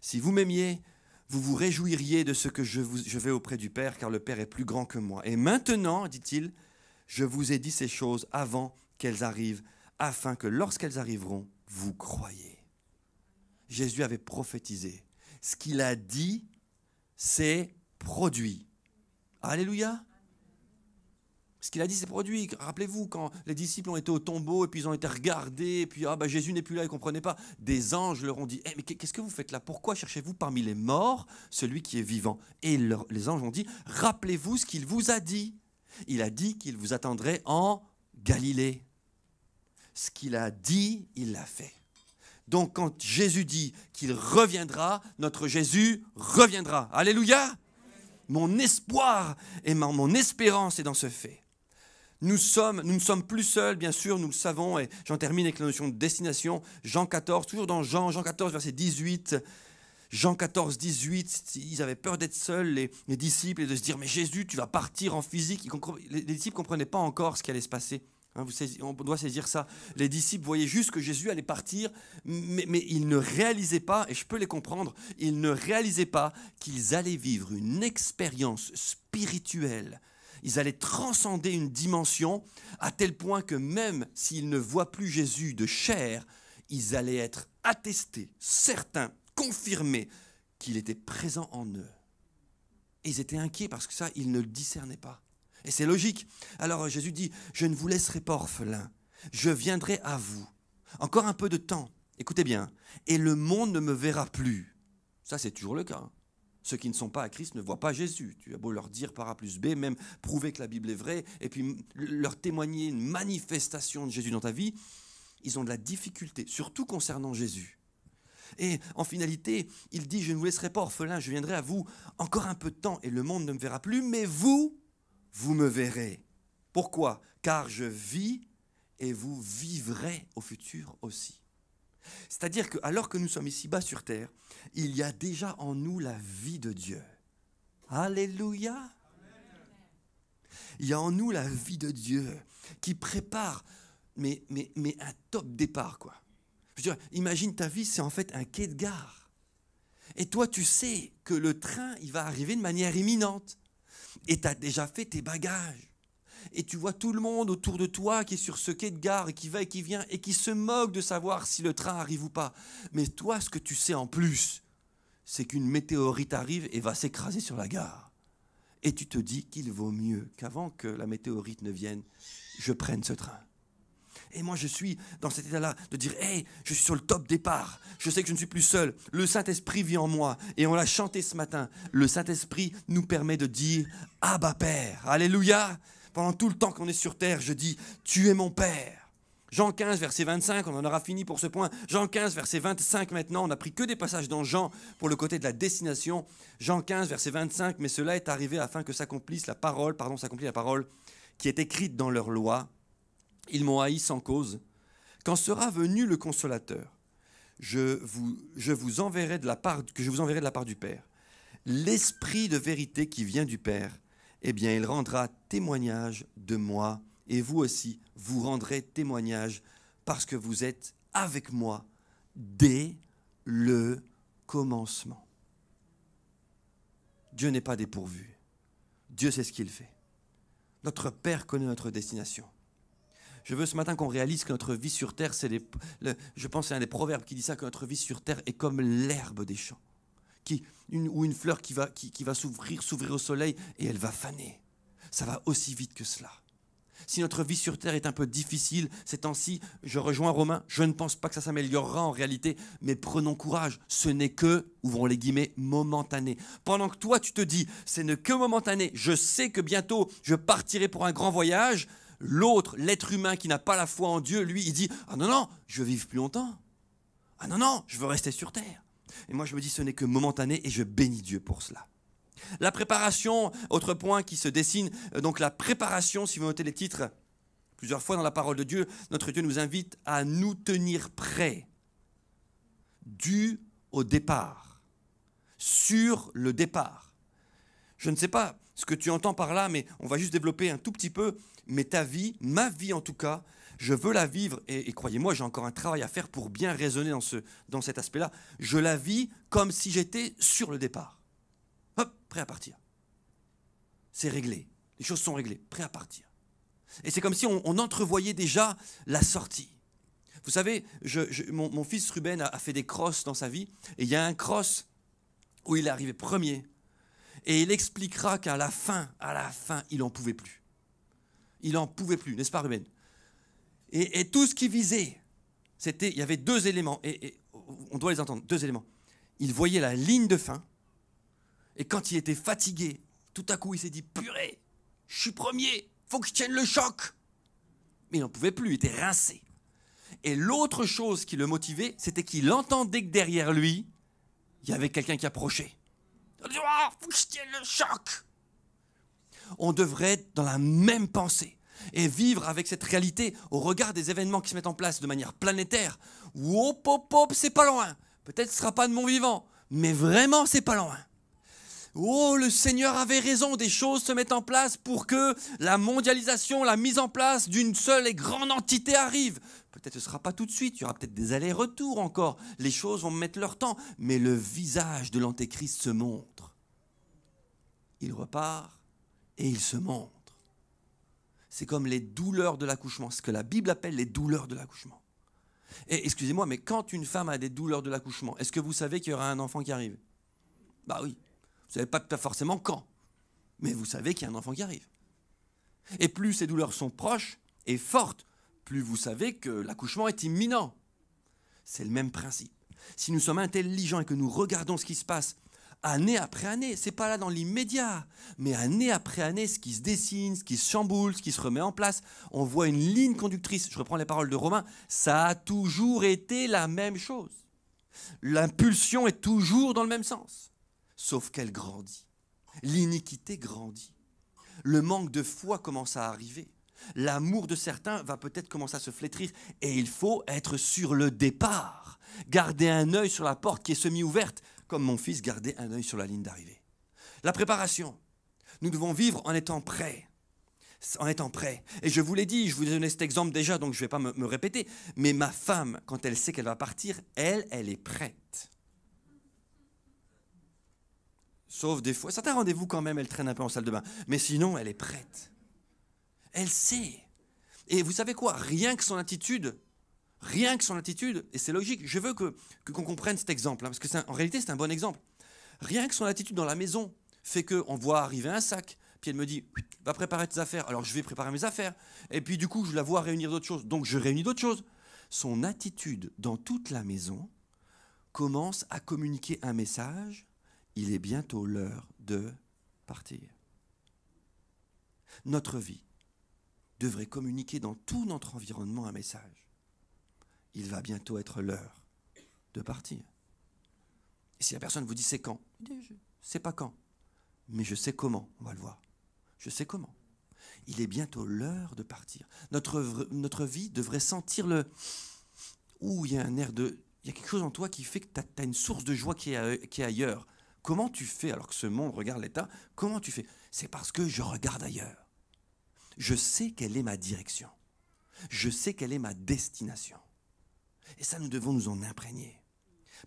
Si vous m'aimiez, vous vous réjouiriez de ce que je, vous, vais auprès du Père, car le Père est plus grand que moi. Et maintenant, dit-il, je vous ai dit ces choses avant qu'elles arrivent, afin que lorsqu'elles arriveront, vous croyez. Jésus avait prophétisé. Ce qu'il a dit, c'est produit. Alléluia. Ce qu'il a dit, c'est produit. Rappelez-vous, quand les disciples ont été au tombeau et puis ils ont été regardés, et puis ah, ben, Jésus n'est plus là, ils ne comprenaient pas. Des anges leur ont dit eh Mais qu'est-ce que vous faites là Pourquoi cherchez-vous parmi les morts celui qui est vivant Et les anges ont dit Rappelez-vous ce qu'il vous a dit. Il a dit qu'il vous attendrait en Galilée. Ce qu'il a dit, il l'a fait. Donc quand Jésus dit qu'il reviendra, notre Jésus reviendra. Alléluia. Mon espoir et mon espérance est dans ce fait. Nous, sommes, nous ne sommes plus seuls, bien sûr, nous le savons, et j'en termine avec la notion de destination. Jean 14, toujours dans Jean, Jean 14, verset 18. Jean 14, 18, ils avaient peur d'être seuls, les, disciples, et de se dire, mais Jésus, tu vas partir en physique. les, les disciples ne comprenaient pas encore ce qui allait se passer. Hein, on doit saisir ça. Les disciples voyaient juste que Jésus allait partir, mais, mais ils ne réalisaient pas, et je peux les comprendre, ils ne réalisaient pas qu'ils allaient vivre une expérience spirituelle. Ils allaient transcender une dimension à tel point que même s'ils ne voient plus Jésus de chair, ils allaient être attestés, certains, confirmés qu'il était présent en eux. Et ils étaient inquiets parce que ça, ils ne le discernaient pas. Et c'est logique. Alors Jésus dit, je ne vous laisserai pas orphelin, je viendrai à vous. Encore un peu de temps, écoutez bien, et le monde ne me verra plus. Ça, c'est toujours le cas. Hein. Ceux qui ne sont pas à Christ ne voient pas Jésus. Tu as beau leur dire par A plus B, même prouver que la Bible est vraie, et puis leur témoigner une manifestation de Jésus dans ta vie, ils ont de la difficulté, surtout concernant Jésus. Et en finalité, il dit, je ne vous laisserai pas orphelin, je viendrai à vous encore un peu de temps, et le monde ne me verra plus, mais vous, vous me verrez. Pourquoi Car je vis et vous vivrez au futur aussi. C'est-à-dire que alors que nous sommes ici-bas sur terre, il y a déjà en nous la vie de Dieu. Alléluia. Il y a en nous la vie de Dieu qui prépare mais, mais, mais un top départ quoi. imagine ta vie, c'est en fait un quai de gare. Et toi, tu sais que le train, il va arriver de manière imminente et tu as déjà fait tes bagages. Et tu vois tout le monde autour de toi qui est sur ce quai de gare et qui va et qui vient et qui se moque de savoir si le train arrive ou pas. Mais toi, ce que tu sais en plus, c'est qu'une météorite arrive et va s'écraser sur la gare. Et tu te dis qu'il vaut mieux qu'avant que la météorite ne vienne, je prenne ce train. Et moi, je suis dans cet état-là de dire, hey, je suis sur le top départ. Je sais que je ne suis plus seul. Le Saint-Esprit vit en moi. Et on l'a chanté ce matin. Le Saint-Esprit nous permet de dire, Abba Père. Alléluia. Pendant tout le temps qu'on est sur terre, je dis, tu es mon Père. Jean 15, verset 25, on en aura fini pour ce point. Jean 15, verset 25 maintenant, on n'a pris que des passages dans Jean pour le côté de la destination. Jean 15, verset 25, mais cela est arrivé afin que s'accomplisse la parole, pardon, s'accomplisse la parole qui est écrite dans leur loi. Ils m'ont haï sans cause. Quand sera venu le consolateur, je vous, je vous enverrai de la part, que je vous enverrai de la part du Père. L'esprit de vérité qui vient du Père, eh bien, il rendra témoignage de moi, et vous aussi, vous rendrez témoignage parce que vous êtes avec moi dès le commencement. Dieu n'est pas dépourvu. Dieu sait ce qu'il fait. Notre Père connaît notre destination. Je veux ce matin qu'on réalise que notre vie sur terre, c'est je pense à un des proverbes qui dit ça, que notre vie sur terre est comme l'herbe des champs, qui, ou une fleur qui va, qui, va s'ouvrir, s'ouvrir au soleil et elle va faner. Ça va aussi vite que cela. Si notre vie sur terre est un peu difficile ces temps-ci, je rejoins Romain, je ne pense pas que ça s'améliorera en réalité, mais prenons courage, ce n'est que, ouvrons les guillemets, momentané. Pendant que toi tu te dis, ce n'est que momentané, je sais que bientôt je partirai pour un grand voyage, L'autre, l'être humain qui n'a pas la foi en Dieu, lui, il dit Ah non, non, je veux vivre plus longtemps. Ah non, non, je veux rester sur terre. Et moi, je me dis Ce n'est que momentané et je bénis Dieu pour cela. La préparation, autre point qui se dessine, euh, donc la préparation, si vous notez les titres, plusieurs fois dans la parole de Dieu, notre Dieu nous invite à nous tenir prêts, dû au départ, sur le départ. Je ne sais pas ce que tu entends par là, mais on va juste développer un tout petit peu. Mais ta vie, ma vie en tout cas, je veux la vivre, et, croyez-moi, j'ai encore un travail à faire pour bien raisonner dans, ce, dans cet aspect-là. Je la vis comme si j'étais sur le départ. Hop, prêt à partir. C'est réglé. Les choses sont réglées, prêt à partir. Et c'est comme si on, entrevoyait déjà la sortie. Vous savez, mon, fils Ruben a, a, fait des crosses dans sa vie, et il y a un cross où il est arrivé premier, et il expliquera qu'à la fin, à la fin, il n'en pouvait plus. Il n'en pouvait plus, n'est-ce pas, Ruben et, tout ce qui visait, c'était, il y avait deux éléments, et, on doit les entendre, deux éléments. Il voyait la ligne de fin, et quand il était fatigué, tout à coup, il s'est dit, purée, je suis premier, faut que je tienne le choc. Mais il n'en pouvait plus, il était rincé. Et l'autre chose qui le motivait, c'était qu'il entendait que derrière lui, il y avait quelqu'un qui approchait. Ah, On devrait être dans la même pensée et vivre avec cette réalité au regard des événements qui se mettent en place de manière planétaire. Oh, pop, pop, c'est pas loin. Peut-être ce sera pas de mon vivant, mais vraiment, c'est pas loin. Oh, le Seigneur avait raison, des choses se mettent en place pour que la mondialisation, la mise en place d'une seule et grande entité arrive. Peut-être ce ne sera pas tout de suite, il y aura peut-être des allers-retours encore, les choses vont mettre leur temps, mais le visage de l'Antéchrist se montre. Il repart et il se montre. C'est comme les douleurs de l'accouchement, ce que la Bible appelle les douleurs de l'accouchement. Et excusez-moi, mais quand une femme a des douleurs de l'accouchement, est-ce que vous savez qu'il y aura un enfant qui arrive Bah oui, vous ne savez pas forcément quand, mais vous savez qu'il y a un enfant qui arrive. Et plus ces douleurs sont proches et fortes, plus vous savez que l'accouchement est imminent. C'est le même principe. Si nous sommes intelligents et que nous regardons ce qui se passe année après année, c'est pas là dans l'immédiat, mais année après année, ce qui se dessine, ce qui se chamboule, ce qui se remet en place, on voit une ligne conductrice. Je reprends les paroles de Romain, ça a toujours été la même chose. L'impulsion est toujours dans le même sens, sauf qu'elle grandit. L'iniquité grandit. Le manque de foi commence à arriver l'amour de certains va peut-être commencer à se flétrir et il faut être sur le départ. Garder un œil sur la porte qui est semi-ouverte, comme mon fils gardait un œil sur la ligne d'arrivée. La préparation. Nous devons vivre en étant prêts. En étant prêts. Et je vous l'ai dit, je vous ai donné cet exemple déjà, donc je ne vais pas me, répéter. Mais ma femme, quand elle sait qu'elle va partir, elle, elle est prête. Sauf des fois, certains rendez-vous quand même, elle traîne un peu en salle de bain. Mais sinon, elle est prête. Elle sait. Et vous savez quoi Rien que son attitude, rien que son attitude, et c'est logique, je veux que qu'on comprenne cet exemple, hein, parce que en réalité c'est un bon exemple. Rien que son attitude dans la maison fait qu'on voit arriver un sac, puis elle me dit va préparer tes affaires, alors je vais préparer mes affaires, et puis du coup je la vois réunir d'autres choses, donc je réunis d'autres choses. Son attitude dans toute la maison commence à communiquer un message, il est bientôt l'heure de partir. Notre vie devrait communiquer dans tout notre environnement un message. Il va bientôt être l'heure de partir. Et si la personne vous dit c'est quand, c'est pas quand, mais je sais comment, on va le voir. Je sais comment. Il est bientôt l'heure de partir. Notre, notre vie devrait sentir le. Ouh, il y a un air de. Il y a quelque chose en toi qui fait que tu as, une source de joie qui euh, qui est ailleurs. Comment tu fais, alors que ce monde regarde l'État, comment tu fais C'est parce que je regarde ailleurs. Je sais quelle est ma direction. Je sais quelle est ma destination. Et ça, nous devons nous en imprégner.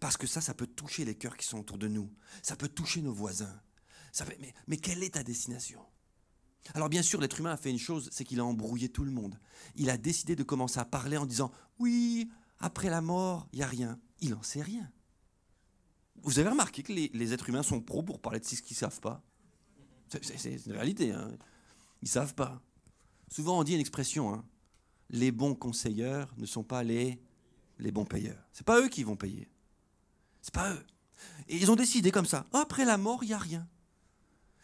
Parce que ça, ça peut toucher les cœurs qui sont autour de nous. Ça peut toucher nos voisins. mais, quelle est ta destination alors bien sûr, l'être humain a fait une chose, c'est qu'il a embrouillé tout le monde. Il a décidé de commencer à parler en disant ⁇ Oui, après la mort, il n'y a rien ⁇ Il n'en sait rien. Vous avez remarqué que les, êtres humains sont pros pour parler de ce qu'ils ne savent pas. C'est une réalité. Hein. Ils ne savent pas. Souvent, on dit une expression hein. les bons conseilleurs ne sont pas les, les bons payeurs. Ce n'est pas eux qui vont payer. Ce n'est pas eux. Et ils ont décidé comme ça après la mort, il n'y a rien.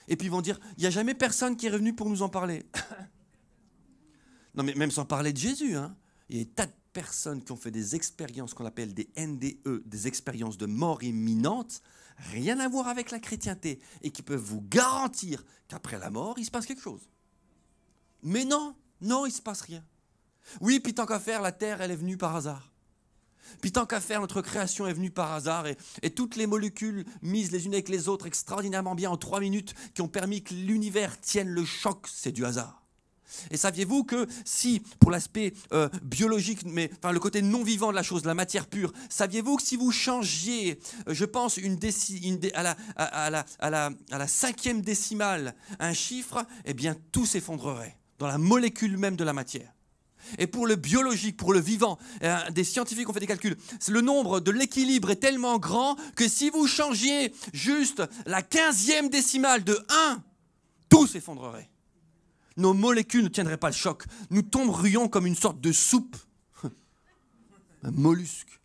Et puis ils vont dire il n'y a jamais personne qui est revenu pour nous en parler. non, mais même sans parler de Jésus, hein. il y a des tas de personnes qui ont fait des expériences qu'on appelle des NDE, des expériences de mort imminente, rien à voir avec la chrétienté, et qui peuvent vous garantir qu'après la mort, il se passe quelque chose. Mais non, non, il se passe rien. Oui, puis tant qu'à faire, la Terre, elle est venue par hasard. Puis tant qu'à faire, notre création est venue par hasard et, toutes les molécules mises les unes avec les autres extraordinairement bien en trois minutes qui ont permis que l'univers tienne le choc, c'est du hasard. Et saviez-vous que si, pour l'aspect euh, biologique, mais enfin le côté non vivant de la chose, la matière pure, saviez-vous que si vous changiez, euh, je pense, une, à, la, à la cinquième décimale un chiffre, eh bien tout s'effondrerait dans la molécule même de la matière. Et pour le biologique, pour le vivant, euh, des scientifiques ont fait des calculs. Le nombre de l'équilibre est tellement grand que si vous changiez juste la quinzième décimale de 1, tout s'effondrerait. Nos molécules ne tiendraient pas le choc. Nous tomberions comme une sorte de soupe. Un mollusque.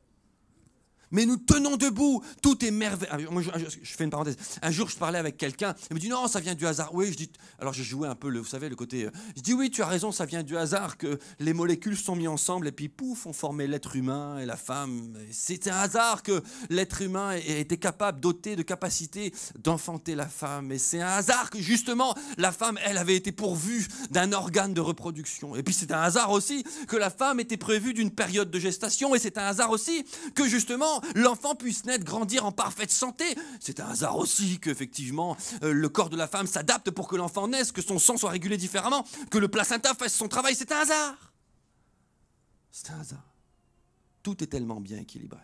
Mais nous tenons debout, tout est merveilleux. Ah, ah, je, fais une parenthèse. Un jour, je parlais avec quelqu'un, il me dit non, ça vient du hasard. Oui, je dis. Alors, j'ai joué un peu le, vous savez, le côté. Euh, je dis oui, tu as raison, ça vient du hasard que les molécules sont mises ensemble et puis pouf, on formait l'être humain et la femme. C'est un hasard que l'être humain était capable, doté de capacité d'enfanter la femme. Et c'est un hasard que justement la femme, elle avait été pourvue d'un organe de reproduction. Et puis c'est un hasard aussi que la femme était prévue d'une période de gestation. Et c'est un hasard aussi que justement l'enfant, puisse naître, grandir en parfaite santé. C'est un hasard aussi qu'effectivement euh, le corps de la femme s'adapte pour que l'enfant naisse, que son sang soit régulé différemment, que le placenta fasse son travail. C'est un hasard. C'est un hasard. Tout est tellement bien équilibré.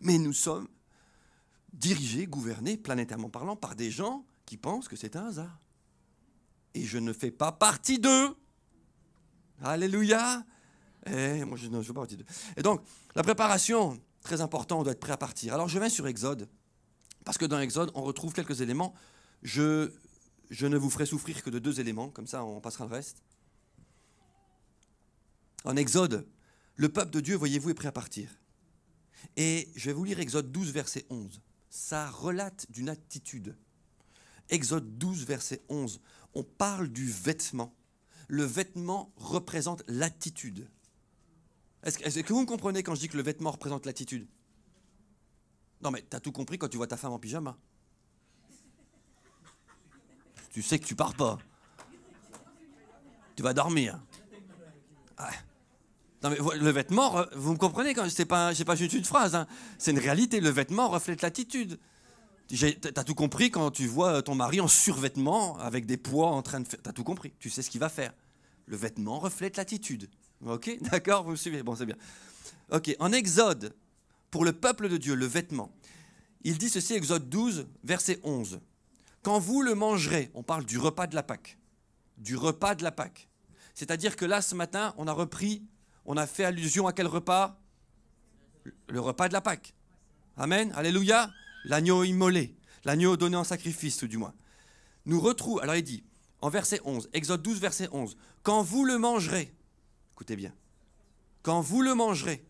Mais nous sommes dirigés, gouvernés, planétairement parlant, par des gens qui pensent que c'est un hasard. Et je ne fais pas partie d'eux. Alléluia. Et eh, moi, je ne fais pas partie Et donc, la préparation Très important, on doit être prêt à partir. Alors je viens sur Exode, parce que dans Exode, on retrouve quelques éléments. Je, je ne vous ferai souffrir que de deux éléments, comme ça on passera le reste. En Exode, le peuple de Dieu, voyez-vous, est prêt à partir. Et je vais vous lire Exode 12, verset 11. Ça relate d'une attitude. Exode 12, verset 11. On parle du vêtement. Le vêtement représente l'attitude. Est-ce que, vous me comprenez quand je dis que le vêtement représente l'attitude Non, mais t'as tout compris quand tu vois ta femme en pyjama. Tu sais que tu pars pas. Tu vas dormir. Ah. Non, mais le vêtement, vous me comprenez quand c'est pas, pas juste une phrase, hein. c'est une réalité. Le vêtement reflète l'attitude. T'as tout compris quand tu vois euh, ton mari en survêtement avec des poids en train de faire. T'as tout compris. Tu sais ce qu'il va faire. Le vêtement reflète l'attitude. Ok, d'accord, vous me suivez, bon c'est bien. Ok, en Exode, pour le peuple de Dieu, le vêtement, il dit ceci, Exode 12, verset 11. Quand vous le mangerez, on parle du repas de la Pâque, du repas de la Pâque. C'est-à-dire que là, ce matin, on a repris, on a fait allusion à quel repas Le repas de la Pâque. Amen, alléluia, l'agneau immolé, l'agneau donné en sacrifice, tout du moins. Nous retrouvons, alors il dit, en verset 11, Exode 12, verset 11, quand vous le mangerez, Écoutez bien. Quand vous le mangerez,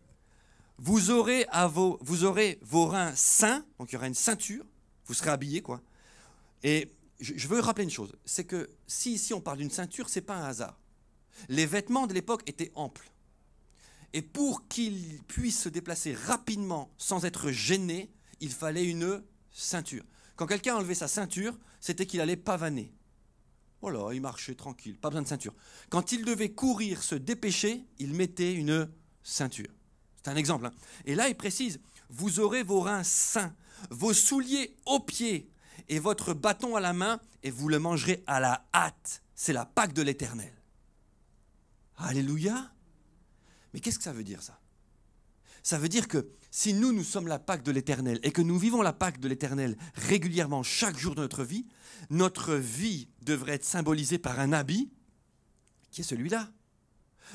vous aurez, à vos, reins sains, donc il y aura une ceinture, vous serez habillé, quoi. Et je veux rappeler une chose, c'est que si ici on parle d'une ceinture, ce n'est pas un hasard. Les vêtements de l'époque étaient amples. Et pour qu'ils puissent se déplacer rapidement sans être gênés, il fallait une ceinture. Quand quelqu'un enlevait sa ceinture, c'était qu'il allait pavaner. Voilà, oh il marchait tranquille, pas besoin de ceinture. Quand il devait courir, se dépêcher, il mettait une ceinture. C'est un exemple. Hein. Et là, il précise, vous aurez vos reins sains, vos souliers aux pieds et votre bâton à la main, et vous le mangerez à la hâte. C'est la Pâque de l'Éternel. Alléluia. Mais qu'est-ce que ça veut dire ça Ça veut dire que si nous, nous sommes la Pâque de l'Éternel et que nous vivons la Pâque de l'Éternel régulièrement chaque jour de notre vie, notre vie devrait être symbolisée par un habit qui est celui-là.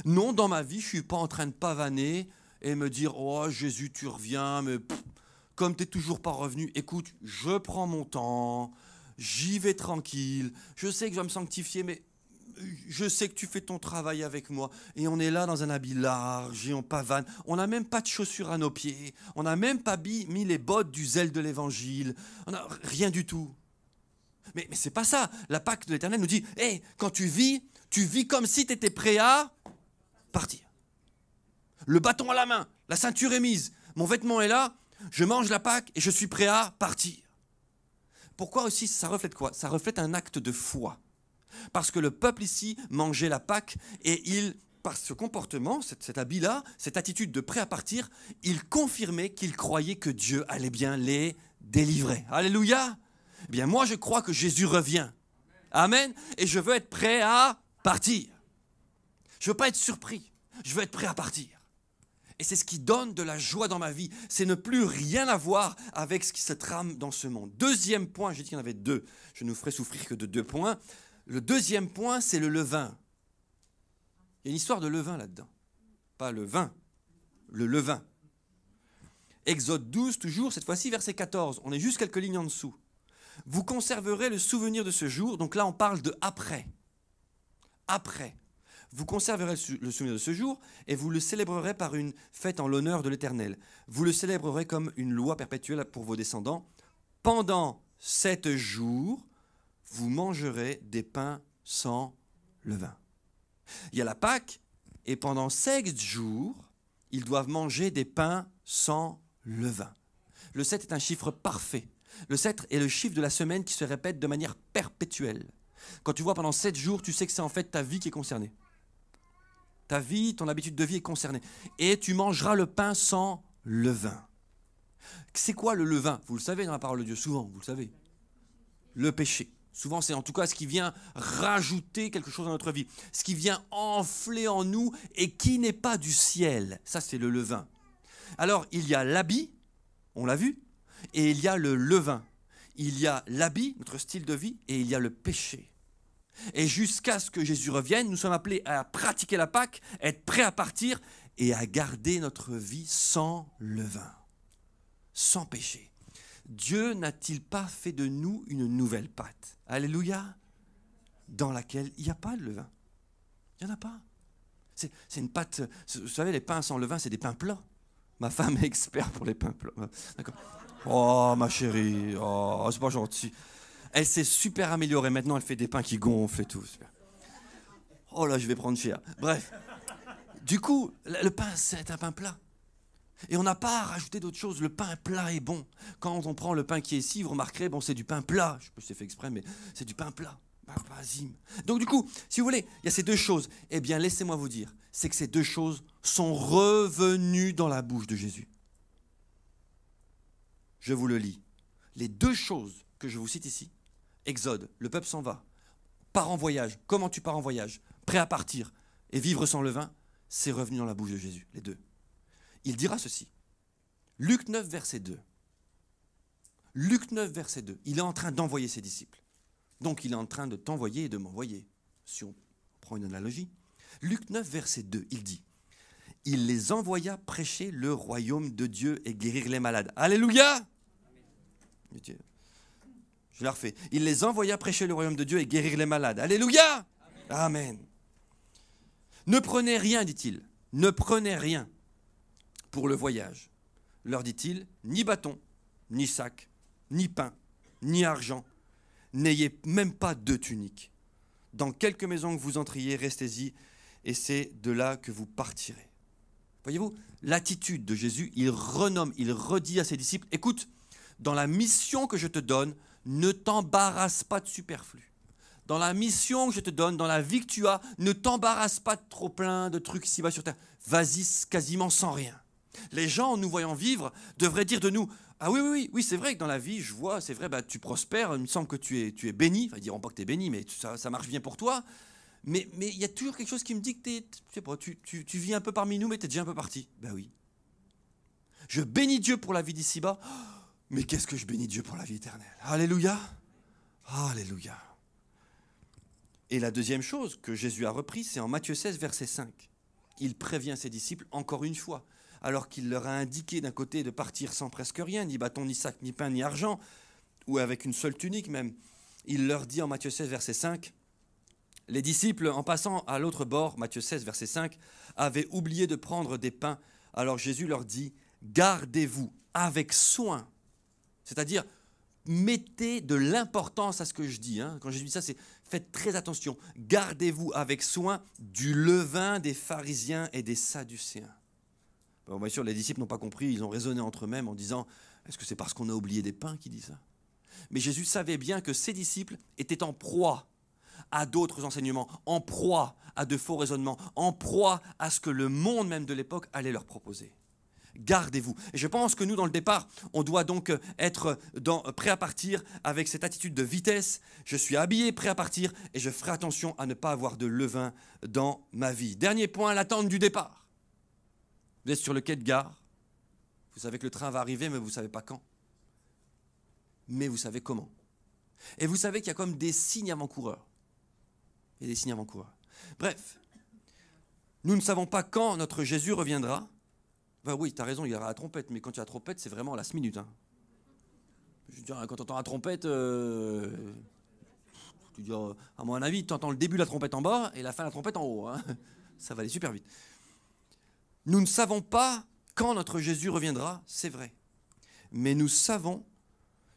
Non, dans ma vie, je ne suis pas en train de pavaner et me dire Oh Jésus, tu reviens, mais comme tu n'es toujours pas revenu, écoute, je prends mon temps, j'y vais tranquille, je sais que je vais me sanctifier, mais je sais que tu fais ton travail avec moi. Et on est là dans un habit large et on pavane. On n'a même pas de chaussures à nos pieds. On n'a même pas mis les bottes du zèle de l'évangile. On rien du tout. Mais, mais c'est pas ça. La Pâque de l'Éternel nous dit Hé, quand tu vis, tu vis comme si tu étais prêt à partir. Le bâton à la main, la ceinture est mise, mon vêtement est là, je mange la Pâque et je suis prêt à partir. Pourquoi aussi ça reflète quoi Ça reflète un acte de foi. Parce que le peuple ici mangeait la Pâque et il, par ce comportement, cet, habit-là, cette attitude de prêt à partir, il confirmait qu'il croyait que Dieu allait bien les délivrer. Alléluia Eh bien moi je crois que Jésus revient. Amen. Et je veux être prêt à partir. Je veux pas être surpris. Je veux être prêt à partir. Et c'est ce qui donne de la joie dans ma vie. C'est ne plus rien avoir avec ce qui se trame dans ce monde. Deuxième point, j'ai dit qu'il y en avait deux. Je ne vous ferai souffrir que de deux points. Le deuxième point, c'est le levain. Il y a une histoire de levain là-dedans. Pas le vin, le levain. Exode 12, toujours, cette fois-ci, verset 14. On est juste quelques lignes en dessous. Vous conserverez le souvenir de ce jour. Donc là, on parle de après. Après. Vous conserverez le souvenir de ce jour et vous le célébrerez par une fête en l'honneur de l'Éternel. Vous le célébrerez comme une loi perpétuelle pour vos descendants. Pendant sept jours, vous mangerez des pains sans levain. Il y a la Pâque, et pendant sept jours, ils doivent manger des pains sans levain. Le 7 est un chiffre parfait. Le 7 est le chiffre de la semaine qui se répète de manière perpétuelle. Quand tu vois pendant sept jours, tu sais que c'est en fait ta vie qui est concernée. Ta vie, ton habitude de vie est concernée. Et tu mangeras le pain sans levain. C'est quoi le levain Vous le savez dans la parole de Dieu, souvent, vous le savez. Le péché. Souvent, c'est en tout cas ce qui vient rajouter quelque chose à notre vie, ce qui vient enfler en nous et qui n'est pas du ciel. Ça, c'est le levain. Alors, il y a l'habit, on l'a vu, et il y a le levain. Il y a l'habit, notre style de vie, et il y a le péché. Et jusqu'à ce que Jésus revienne, nous sommes appelés à pratiquer la Pâque, être prêts à partir et à garder notre vie sans levain, sans péché. Dieu n'a-t-il pas fait de nous une nouvelle pâte Alléluia Dans laquelle il n'y a pas de levain. Il n'y en a pas. C'est une pâte, vous savez, les pains sans levain, c'est des pains plats. Ma femme est experte pour les pains plats. D'accord. Oh, ma chérie, oh, c'est pas gentil. Elle s'est super améliorée. Maintenant, elle fait des pains qui gonflent et tout. Oh là, je vais prendre cher. Bref. Du coup, le pain, c'est un pain plat. Et on n'a pas à rajouter d'autres choses. Le pain plat est bon. Quand on prend le pain qui est ici, vous remarquerez, bon, c'est du pain plat. Je sais pas si c'est fait exprès, mais c'est du pain plat. Bah, Donc du coup, si vous voulez, il y a ces deux choses. Eh bien, laissez-moi vous dire, c'est que ces deux choses sont revenues dans la bouche de Jésus. Je vous le lis. Les deux choses que je vous cite ici, Exode, le peuple s'en va, part en voyage, comment tu pars en voyage, prêt à partir et vivre sans levain, c'est revenu dans la bouche de Jésus, les deux il dira ceci. Luc 9, verset 2. Luc 9, verset 2. Il est en train d'envoyer ses disciples. Donc il est en train de t'envoyer et de m'envoyer, si on prend une analogie. Luc 9, verset 2, il dit, Il les envoya prêcher le royaume de Dieu et guérir les malades. Alléluia Je la refais. Il les envoya prêcher le royaume de Dieu et guérir les malades. Alléluia Amen. Ne prenez rien, dit-il. Ne prenez rien pour le voyage. Leur dit-il, ni bâton, ni sac, ni pain, ni argent. N'ayez même pas de tuniques. Dans quelques maisons que vous entriez, restez-y, et c'est de là que vous partirez. Voyez-vous, l'attitude de Jésus, il renomme, il redit à ses disciples, écoute, dans la mission que je te donne, ne t'embarrasse pas de superflu. Dans la mission que je te donne, dans la vie que tu as, ne t'embarrasse pas de trop plein de trucs si bas sur terre. Vas-y quasiment sans rien les gens, en nous voyant vivre, devraient dire de nous Ah oui, oui, oui, c'est vrai que dans la vie, je vois, c'est vrai, bah, tu prospères, il me semble que tu es, tu es béni. Enfin, dire diront pas que tu es béni, mais ça, ça marche bien pour toi. Mais il y a toujours quelque chose qui me dit que sais tu, tu, tu, vis un peu parmi nous, mais tu es déjà un peu parti. Ben oui. Je bénis Dieu pour la vie d'ici-bas, oh, mais qu'est-ce que je bénis Dieu pour la vie éternelle Alléluia Alléluia Et la deuxième chose que Jésus a reprise, c'est en Matthieu 16, verset 5. Il prévient ses disciples encore une fois alors qu'il leur a indiqué d'un côté de partir sans presque rien, ni bâton, ni sac, ni pain, ni argent, ou avec une seule tunique même. Il leur dit en Matthieu 16, verset 5, les disciples, en passant à l'autre bord, Matthieu 16, verset 5, avaient oublié de prendre des pains. Alors Jésus leur dit, gardez-vous avec soin. C'est-à-dire, mettez de l'importance à ce que je dis. Hein. Quand Jésus dit ça, c'est faites très attention. Gardez-vous avec soin du levain des pharisiens et des sadducéens bien sûr, les disciples n'ont pas compris, ils ont raisonné entre eux-mêmes en disant Est-ce que c'est parce qu'on a oublié des pains qu'ils disent ça Mais Jésus savait bien que ses disciples étaient en proie à d'autres enseignements, en proie à de faux raisonnements, en proie à ce que le monde même de l'époque allait leur proposer. Gardez-vous. Et je pense que nous, dans le départ, on doit donc être prêt à partir avec cette attitude de vitesse. Je suis habillé, prêt à partir, et je ferai attention à ne pas avoir de levain dans ma vie. Dernier point, l'attente du départ. Vous êtes sur le quai de gare. Vous savez que le train va arriver, mais vous ne savez pas quand. Mais vous savez comment. Et vous savez qu'il y a comme des signes avant-coureurs. Et des signes avant-coureurs. Bref, nous ne savons pas quand notre Jésus reviendra. Ben oui, tu as raison, il y aura la trompette, mais quand il y a la trompette, c'est vraiment à la minute. Hein. Je veux dire, quand tu entends la trompette, euh, tu dis, euh, à mon avis, tu entends le début de la trompette en bas et la fin de la trompette en haut. Hein. Ça va aller super vite. Nous ne savons pas quand notre Jésus reviendra, c'est vrai. Mais nous savons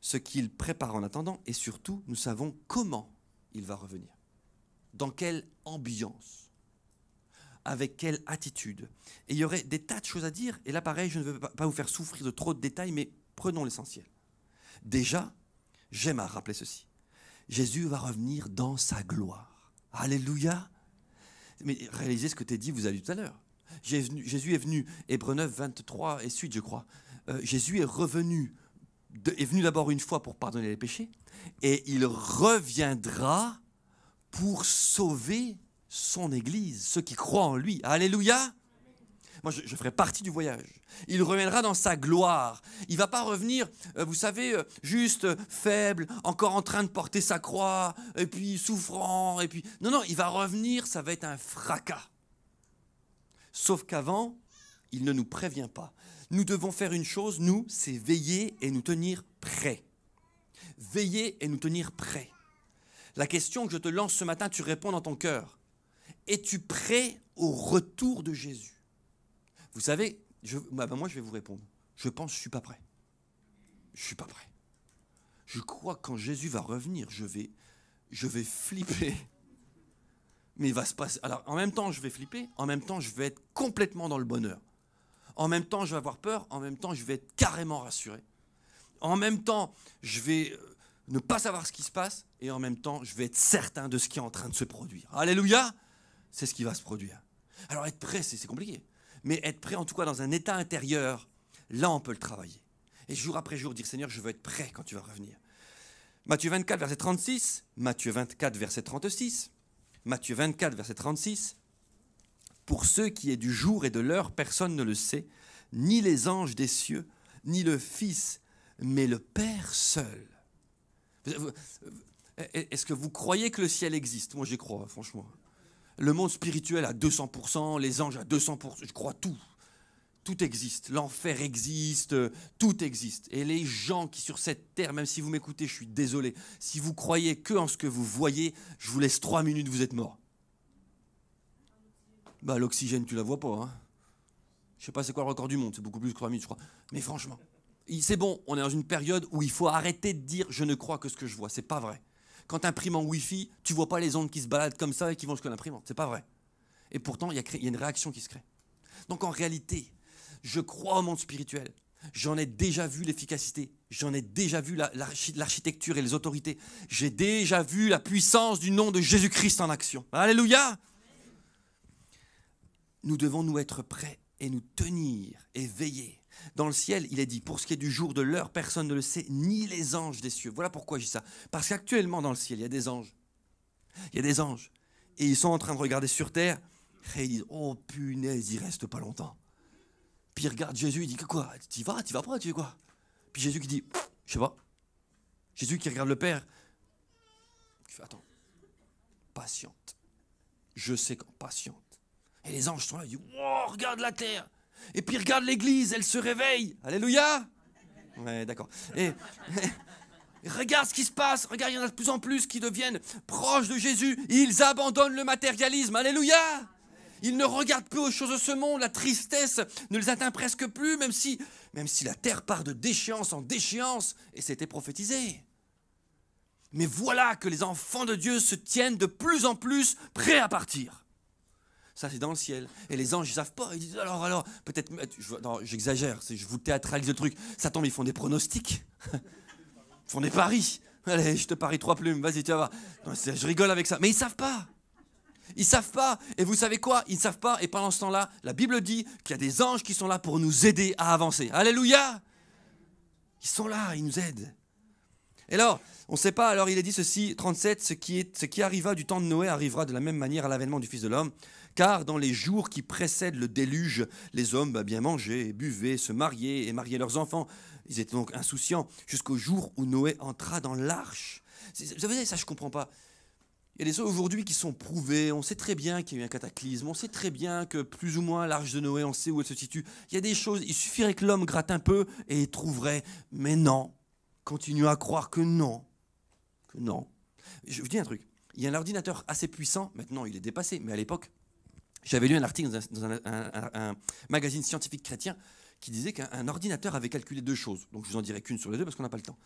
ce qu'il prépare en attendant et surtout, nous savons comment il va revenir. Dans quelle ambiance Avec quelle attitude Et il y aurait des tas de choses à dire. Et là, pareil, je ne veux pas vous faire souffrir de trop de détails, mais prenons l'essentiel. Déjà, j'aime à rappeler ceci. Jésus va revenir dans sa gloire. Alléluia. Mais réalisez ce que t'es dit, vous avez dit tout à l'heure. Jésus est venu, Hébreu 9, 23 et suite, je crois. Euh, Jésus est revenu, est venu d'abord une fois pour pardonner les péchés, et il reviendra pour sauver son Église, ceux qui croient en lui. Alléluia! Moi, je, ferai partie du voyage. Il reviendra dans sa gloire. Il va pas revenir, euh, vous savez, euh, juste faible, encore en train de porter sa croix, et puis souffrant, et puis... Non, non, il va revenir, ça va être un fracas. Sauf qu'avant, il ne nous prévient pas. Nous devons faire une chose, nous, c'est veiller et nous tenir prêts. Veiller et nous tenir prêts. La question que je te lance ce matin, tu réponds dans ton cœur. Es-tu prêt au retour de Jésus Vous savez, je, bah, bah, moi je vais vous répondre. Je pense je ne suis pas prêt. Je ne suis pas prêt. Je crois quand Jésus va revenir, je vais, je vais flipper mais il va se passer. Alors, en même temps, je vais flipper, en même temps, je vais être complètement dans le bonheur. En même temps, je vais avoir peur, en même temps, je vais être carrément rassuré. En même temps, je vais euh, ne pas savoir ce qui se passe, et en même temps, je vais être certain de ce qui est en train de se produire. Alléluia, c'est ce qui va se produire. Alors, être prêt, c'est compliqué. Mais être prêt, en tout cas, dans un état intérieur, là, on peut le travailler. Et jour après jour, dire Seigneur, je veux être prêt quand tu vas revenir. Matthieu 24, verset 36, Matthieu 24, verset 36. Matthieu 24, verset 36. Pour ceux qui est du jour et de l'heure, personne ne le sait, ni les anges des cieux, ni le Fils, mais le Père seul. Est-ce que vous croyez que le ciel existe Moi j'y crois, franchement. Le monde spirituel à 200%, les anges à 200%, je crois tout tout existe. L'enfer existe, euh, tout existe. Et les gens qui sur cette terre, même si vous m'écoutez, je suis désolé, si vous croyez que en ce que vous voyez, je vous laisse trois minutes, vous êtes mort. Bah l'oxygène, tu la vois pas. Hein. Je sais pas c'est quoi le record du monde, c'est beaucoup plus que trois minutes, je crois. Mais franchement, c'est bon, on est dans une période où il faut arrêter de dire je ne crois que ce que je vois. C'est pas vrai. Quand imprimes en Wi-Fi, tu vois pas les ondes qui se baladent comme ça et qui vont jusqu'à l'imprimante. C'est pas vrai. Et pourtant, il y, y a une réaction qui se crée. Donc en réalité, je crois au monde spirituel. J'en ai déjà vu l'efficacité, j'en ai déjà vu l'architecture et les autorités, j'ai déjà vu la puissance du nom de Jésus-Christ en action. Alléluia Nous devons nous être prêts et nous tenir et veiller. Dans le ciel, il est dit, pour ce qui est du jour, de l'heure, personne ne le sait, ni les anges des cieux. Voilà pourquoi je dis ça. Parce qu'actuellement dans le ciel, il y a des anges. Il y a des anges. Et ils sont en train de regarder sur terre et ils disent, oh punaise, il reste pas longtemps. Puis il regarde Jésus, il dit Quoi Tu vas Tu vas pas Tu fais quoi Puis Jésus qui dit Je sais pas. Jésus qui regarde le Père. Qui fait Attends, patiente. Je sais quand, patiente. Et les anges sont là, ils disent regarde la terre Et puis regarde l'église, elle se réveille. Alléluia Ouais, d'accord. Et. Regarde ce qui se passe. Regarde, il y en a de plus en plus qui deviennent proches de Jésus. Ils abandonnent le matérialisme. Alléluia. Ils ne regardent plus aux choses de ce monde, la tristesse ne les atteint presque plus, même si, même si la terre part de déchéance en déchéance, et c'était prophétisé. Mais voilà que les enfants de Dieu se tiennent de plus en plus prêts à partir. Ça, c'est dans le ciel. Et les anges, ils savent pas. Ils disent alors, alors, peut-être. Non, j'exagère, je vous théâtralise le truc. Ça tombe, ils font des pronostics. ils font des paris. Allez, je te parie trois plumes, vas-y, tu vas voir. je rigole avec ça. Mais ils savent pas. Ils ne savent pas. Et vous savez quoi Ils ne savent pas. Et pendant ce temps-là, la Bible dit qu'il y a des anges qui sont là pour nous aider à avancer. Alléluia Ils sont là, ils nous aident. Et alors, on ne sait pas, alors il est dit ceci, 37, ce qui, est, ce qui arriva du temps de Noé arrivera de la même manière à l'avènement du Fils de l'homme, car dans les jours qui précèdent le déluge, les hommes bah, bien mangeaient, buvaient, se mariaient et mariaient leurs enfants. Ils étaient donc insouciants jusqu'au jour où Noé entra dans l'arche. Vous savez, ça je ne comprends pas. Il y a des choses aujourd'hui qui sont prouvées, on sait très bien qu'il y a eu un cataclysme, on sait très bien que plus ou moins l'arche de Noé, on sait où elle se situe. Il y a des choses, il suffirait que l'homme gratte un peu et trouverait. Mais non, continue à croire que non, que non. Je vous dis un truc, il y a un ordinateur assez puissant, maintenant il est dépassé, mais à l'époque, j'avais lu un article dans, un, magazine scientifique chrétien qui disait qu'un ordinateur avait calculé deux choses. Donc je vous en dirai qu'une sur les deux parce qu'on n'a pas le temps.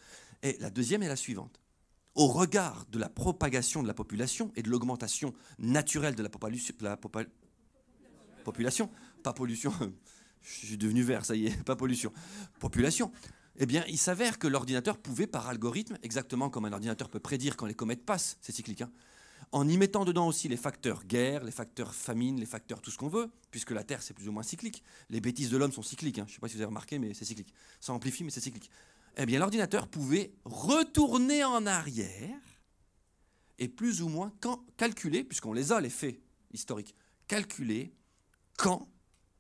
Et la deuxième est la suivante au regard de la propagation de la population et de l'augmentation naturelle de la, population, pas pollution, je suis devenu vert, ça y est, pas pollution, population, eh bien, il s'avère que l'ordinateur pouvait, par algorithme, exactement comme un ordinateur peut prédire quand les comètes passent, c'est cyclique, hein, en y mettant dedans aussi les facteurs guerre, les facteurs famine, les facteurs tout ce qu'on veut, puisque la Terre, c'est plus ou moins cyclique. Les bêtises de l'homme sont cycliques, hein, je ne sais pas si vous avez remarqué, mais c'est cyclique. Ça amplifie, mais c'est cyclique eh bien l'ordinateur pouvait retourner en arrière et plus ou moins quand, calculer, puisqu'on les a les faits historiques, calculer quand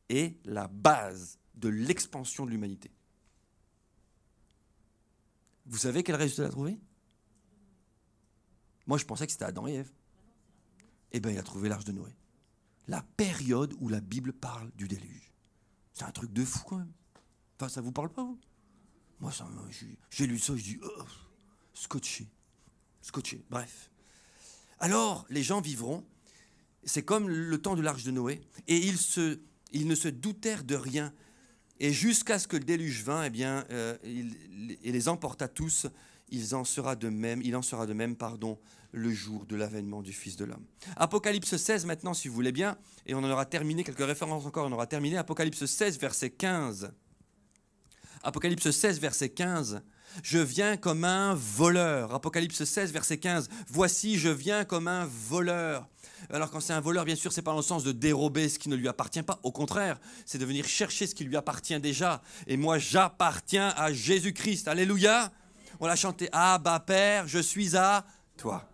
est la base de l'expansion de l'humanité. Vous savez quel résultat il a trouvé Moi, je pensais que c'était Adam et Ève. Eh bien, il a trouvé l'arche de Noé. La période où la Bible parle du déluge. C'est un truc de fou quand même. Enfin, ça vous parle pas, vous moi, j'ai lu ça, je dis, oh, scotché, scotché, bref. Alors, les gens vivront, c'est comme le temps de l'arche de Noé, et ils, ne se doutèrent de rien. Et jusqu'à ce que le déluge vint, eh euh, et bien, il, les emporta tous. Il en sera de même, il en sera de même, pardon, le jour de l'avènement du Fils de l'homme. Apocalypse 16 maintenant, si vous voulez bien, et on en aura terminé quelques références encore, on aura terminé. Apocalypse 16, verset 15. Apocalypse 16, verset 15. Je viens comme un voleur. Apocalypse 16, verset 15. Voici, je viens comme un voleur. Alors quand c'est un voleur, bien sûr, c'est pas dans le sens de dérober ce qui ne lui appartient pas. Au contraire, c'est de venir chercher ce qui lui appartient déjà. Et moi, j'appartiens à Jésus-Christ. Alléluia. On l'a chanté. Ah bah Père, je suis à toi.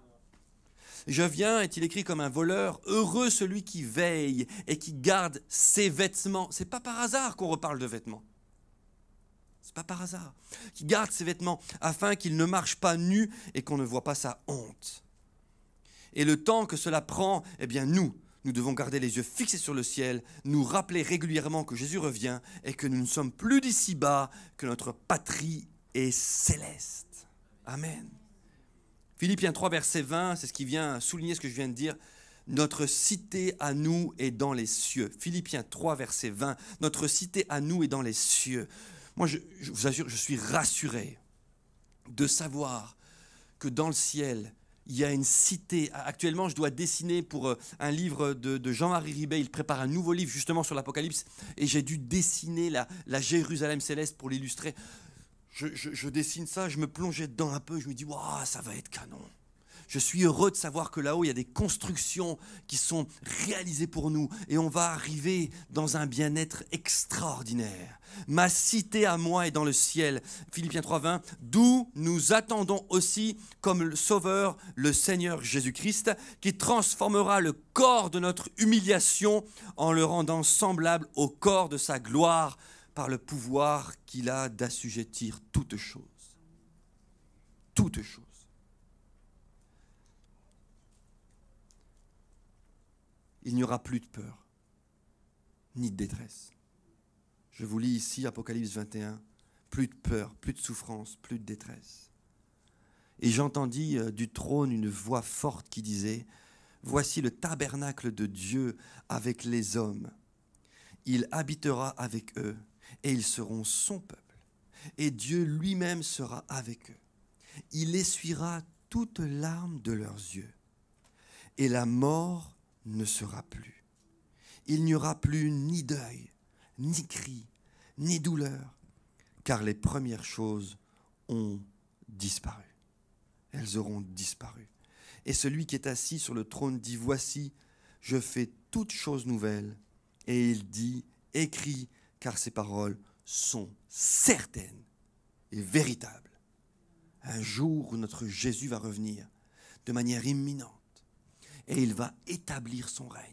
Je viens, est-il écrit comme un voleur, heureux celui qui veille et qui garde ses vêtements. C'est pas par hasard qu'on reparle de vêtements c'est pas par hasard, qui garde ses vêtements afin qu'il ne marche pas nu et qu'on ne voit pas sa honte. Et le temps que cela prend, eh bien nous, nous devons garder les yeux fixés sur le ciel, nous rappeler régulièrement que Jésus revient et que nous ne sommes plus d'ici bas, que notre patrie est céleste. Amen. Philippiens 3, verset 20, c'est ce qui vient souligner ce que je viens de dire. Notre cité à nous est dans les cieux. Philippiens 3, verset 20. Notre cité à nous est dans les cieux. Moi, je, vous assure, je suis rassuré de savoir que dans le ciel, il y a une cité. Actuellement, je dois dessiner pour euh, un livre de, Jean-Marie Ribet. Il prépare un nouveau livre justement sur l'Apocalypse et j'ai dû dessiner la, Jérusalem céleste pour l'illustrer. Je, je, dessine ça, je me plongeais dedans un peu, je me dis, waouh, ça va être canon. Je suis heureux de savoir que là-haut, il y a des constructions qui sont réalisées pour nous et on va arriver dans un bien-être extraordinaire. Ma cité à moi est dans le ciel. Philippiens 3:20, d'où nous attendons aussi comme le sauveur le Seigneur Jésus-Christ qui transformera le corps de notre humiliation en le rendant semblable au corps de sa gloire par le pouvoir qu'il a d'assujettir toutes choses. Toutes choses. il n'y aura plus de peur, ni de détresse. Je vous lis ici Apocalypse 21, plus de peur, plus de souffrance, plus de détresse. Et j'entendis euh, du trône une voix forte qui disait, Voici le tabernacle de Dieu avec les hommes. Il habitera avec eux, et ils seront son peuple, et Dieu lui-même sera avec eux. Il essuiera toute larme de leurs yeux, et la mort ne sera plus. Il n'y aura plus ni deuil, ni cri, ni douleur, car les premières choses ont disparu. Elles auront disparu. Et celui qui est assis sur le trône dit, Voici, je fais toutes choses nouvelles. Et il dit, écrit, car ces paroles sont certaines et véritables. Un jour, notre Jésus va revenir de manière imminente et il va établir son règne.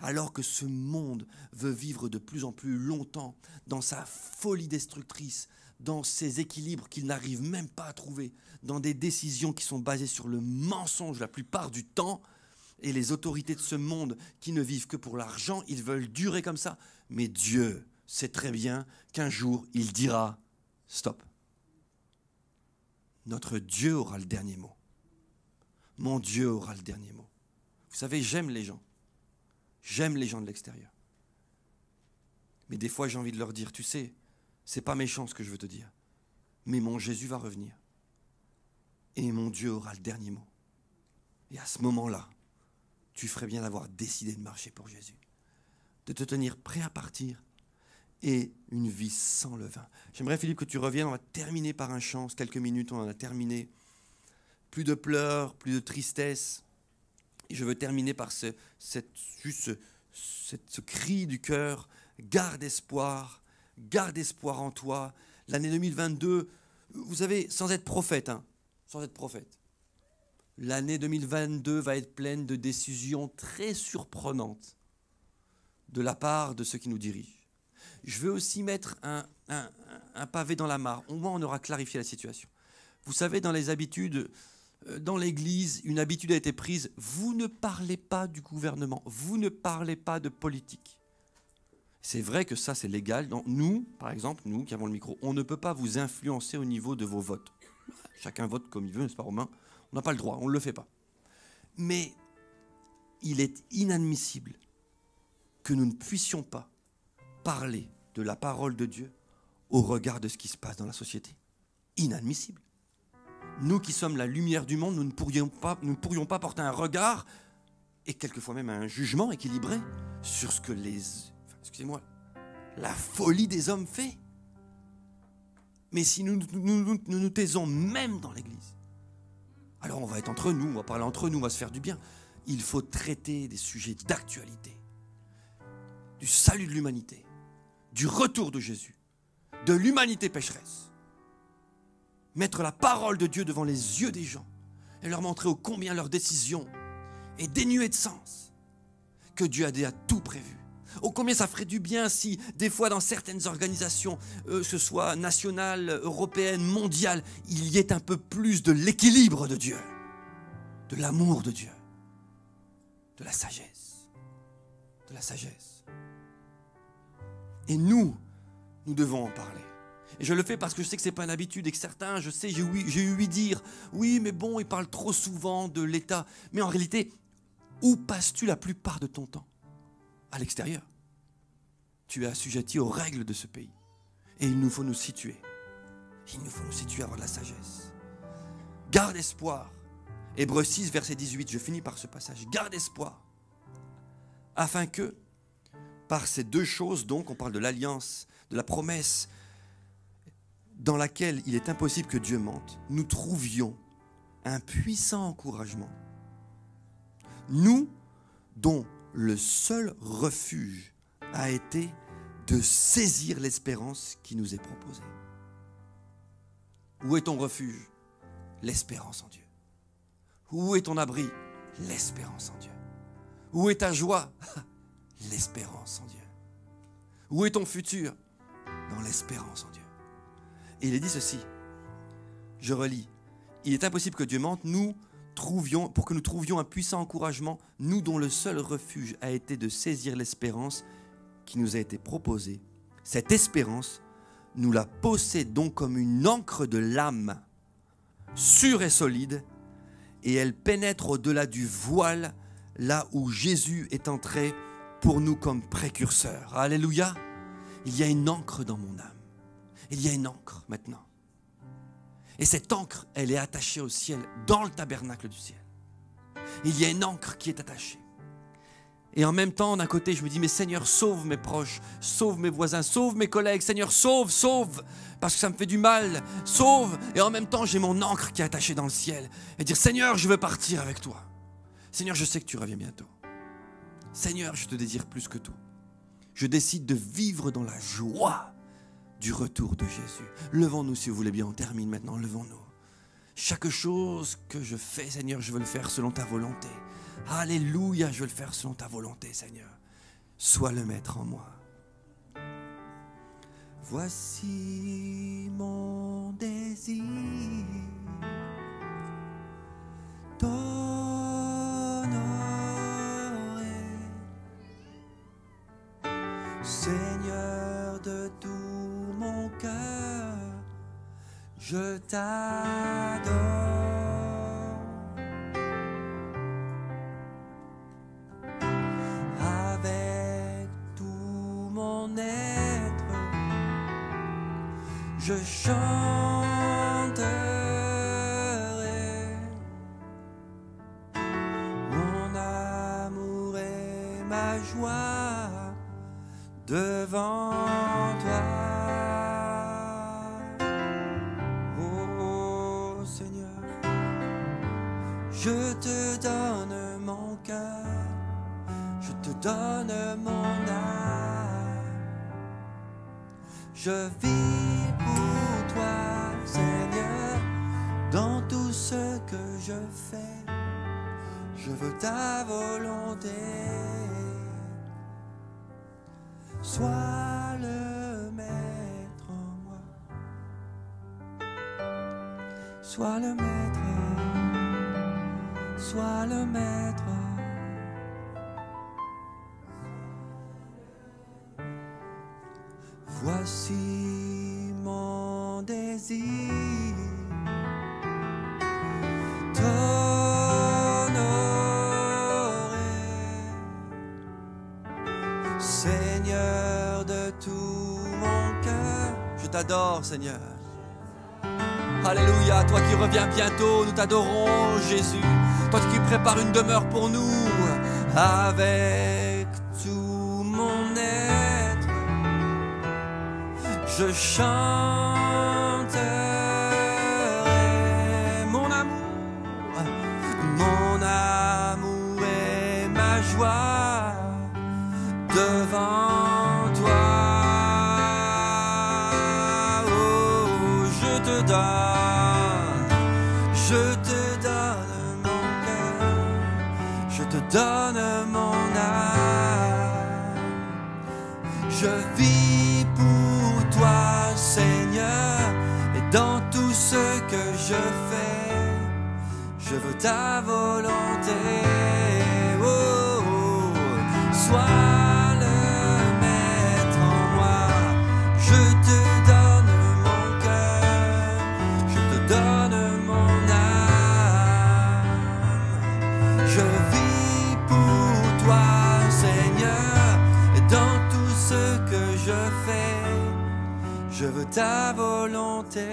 Alors que ce monde veut vivre de plus en plus longtemps dans sa folie destructrice, dans ses équilibres qu'il n'arrive même pas à trouver, dans des décisions qui sont basées sur le mensonge la plupart du temps, et les autorités de ce monde qui ne vivent que pour l'argent, ils veulent durer comme ça. Mais Dieu sait très bien qu'un jour, il dira, stop. Notre Dieu aura le dernier mot. Mon Dieu aura le dernier mot. Vous savez, j'aime les gens. J'aime les gens de l'extérieur. Mais des fois, j'ai envie de leur dire, tu sais, c'est pas méchant ce que je veux te dire, mais mon Jésus va revenir. Et mon Dieu aura le dernier mot. Et à ce moment-là, tu ferais bien d'avoir décidé de marcher pour Jésus, de te tenir prêt à partir et une vie sans levain. J'aimerais, Philippe, que tu reviennes. On va terminer par un chant. Quelques minutes, on en a terminé. Plus de pleurs, plus de tristesse je veux terminer par ce, cette, ce, ce, cri du cœur, garde espoir, garde espoir en toi. L'année 2022, vous savez, sans être prophète, hein, sans être prophète, l'année 2022 va être pleine de décisions très surprenantes de la part de ceux qui nous dirigent. Je veux aussi mettre un, un pavé dans la mare. Au moins, on aura clarifié la situation. Vous savez, dans les habitudes, euh, dans l'Église, une habitude a été prise, vous ne parlez pas du gouvernement, vous ne parlez pas de politique. C'est vrai que ça, c'est légal. Nous, par exemple, nous qui avons le micro, on ne peut pas vous influencer au niveau de vos votes. Chacun vote comme il veut, n'est-ce pas, Romain On n'a pas le droit, on ne le fait pas. Mais il est inadmissible que nous ne puissions pas parler de la parole de Dieu au regard de ce qui se passe dans la société. Inadmissible nous qui sommes la lumière du monde, nous ne pourrions pas, nous pourrions pas porter un regard et quelquefois même un jugement équilibré sur ce que les, excusez-moi, la folie des hommes fait. Mais si nous, nous taisons même dans l'Église, alors on va être entre nous, on va parler entre nous, on va se faire du bien. Il faut traiter des sujets d'actualité, du salut de l'humanité, du retour de Jésus, de l'humanité pécheresse mettre la parole de Dieu devant les yeux des gens et leur montrer ô combien leur décision est dénuée de sens, que Dieu a déjà tout prévu. Ô combien ça ferait du bien si, des fois, dans certaines organisations, euh, que ce soit nationales, européennes, mondiales, il y ait un peu plus de l'équilibre de Dieu, de l'amour de Dieu, de la sagesse, de la sagesse. Et nous, nous devons en parler je le fais parce que je sais que c'est pas une habitude et que certains, je sais, j'ai eu huit dire oui, mais bon, ils parle trop souvent de l'État. Mais en réalité, où passes-tu la plupart de ton temps À l'extérieur. Tu es assujetti aux règles de ce pays. Et il nous faut nous situer. Il nous faut nous situer, avoir de la sagesse. Garde espoir. Hébreux 6, verset 18, je finis par ce passage. Garde espoir. Afin que, par ces deux choses, donc, on parle de l'alliance, de la promesse, dans laquelle il est impossible que Dieu mente, nous trouvions un puissant encouragement. Nous, dont le seul refuge a été de saisir l'espérance qui nous est proposée. Où est ton refuge L'espérance en Dieu. Où est ton abri L'espérance en Dieu. Où est ta joie L'espérance en Dieu. Où est ton futur Dans l'espérance en Dieu. Et il est dit ceci. Je relis. Il est impossible que Dieu mente. Nous trouvions, pour que nous trouvions un puissant encouragement, nous dont le seul refuge a été de saisir l'espérance qui nous a été proposée. Cette espérance, nous la possédons comme une encre de l'âme, sûre et solide, et elle pénètre au-delà du voile, là où Jésus est entré pour nous comme précurseur. Alléluia, il y a une encre dans mon âme il y a une encre maintenant. Et cette encre, elle est attachée au ciel, dans le tabernacle du ciel. Il y a une encre qui est attachée. Et en même temps, d'un côté, je me dis, mais Seigneur, sauve mes proches, sauve mes voisins, sauve mes collègues, Seigneur, sauve, sauve, parce que ça me fait du mal, sauve. Et en même temps, j'ai mon encre qui est attachée dans le ciel. Et dire, Seigneur, je veux partir avec toi. Seigneur, je sais que tu reviens bientôt. Seigneur, je te désire plus que tout. Je décide de vivre dans la joie du retour de Jésus. Levons-nous, si vous voulez bien, on termine maintenant, levons-nous. Chaque chose que je fais, Seigneur, je veux le faire selon ta volonté. Alléluia, je veux le faire selon ta volonté, Seigneur. Sois le maître en moi. Voici mon désir. Seigneur. je t'adore. Seigneur. Alléluia, toi qui reviens bientôt, nous t'adorons, Jésus. Toi qui prépares une demeure pour nous, avec tout mon être, je chante. Je te donne, je te donne mon cœur, je te donne mon âme. Je vis pour toi, Seigneur, et dans tout ce que je fais, je veux ta volonté. oh, oh, oh. sois je veux ta volonté.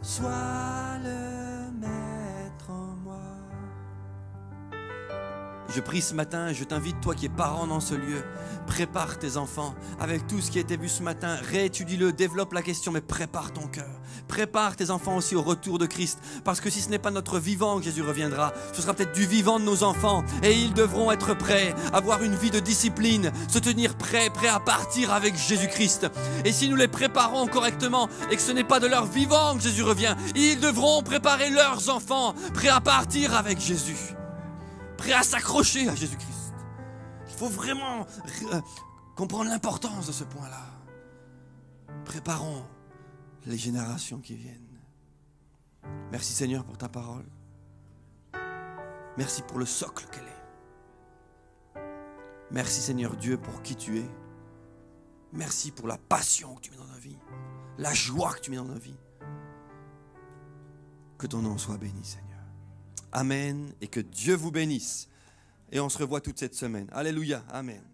Sois Je prie ce matin, je t'invite, toi qui es parent dans ce lieu, prépare tes enfants avec tout ce qui a été vu ce matin, réétudie-le, développe la question, mais prépare ton cœur. Prépare tes enfants aussi au retour de Christ, parce que si ce n'est pas notre vivant que Jésus reviendra, ce sera peut-être du vivant de nos enfants, et ils devront être prêts, avoir une vie de discipline, se tenir prêts, prêts à partir avec Jésus-Christ. Et si nous les préparons correctement, et que ce n'est pas de leur vivant que Jésus revient, ils devront préparer leurs enfants, prêts à partir avec Jésus à s'accrocher à Jésus-Christ. Il faut vraiment euh, comprendre l'importance de ce point-là. Préparons les générations qui viennent. Merci Seigneur pour ta parole. Merci pour le socle qu'elle est. Merci Seigneur Dieu pour qui tu es. Merci pour la passion que tu mets dans nos vies, la joie que tu mets dans nos vies. Que ton nom soit béni Seigneur. Amen et que Dieu vous bénisse. Et on se revoit toute cette semaine. Alléluia. Amen.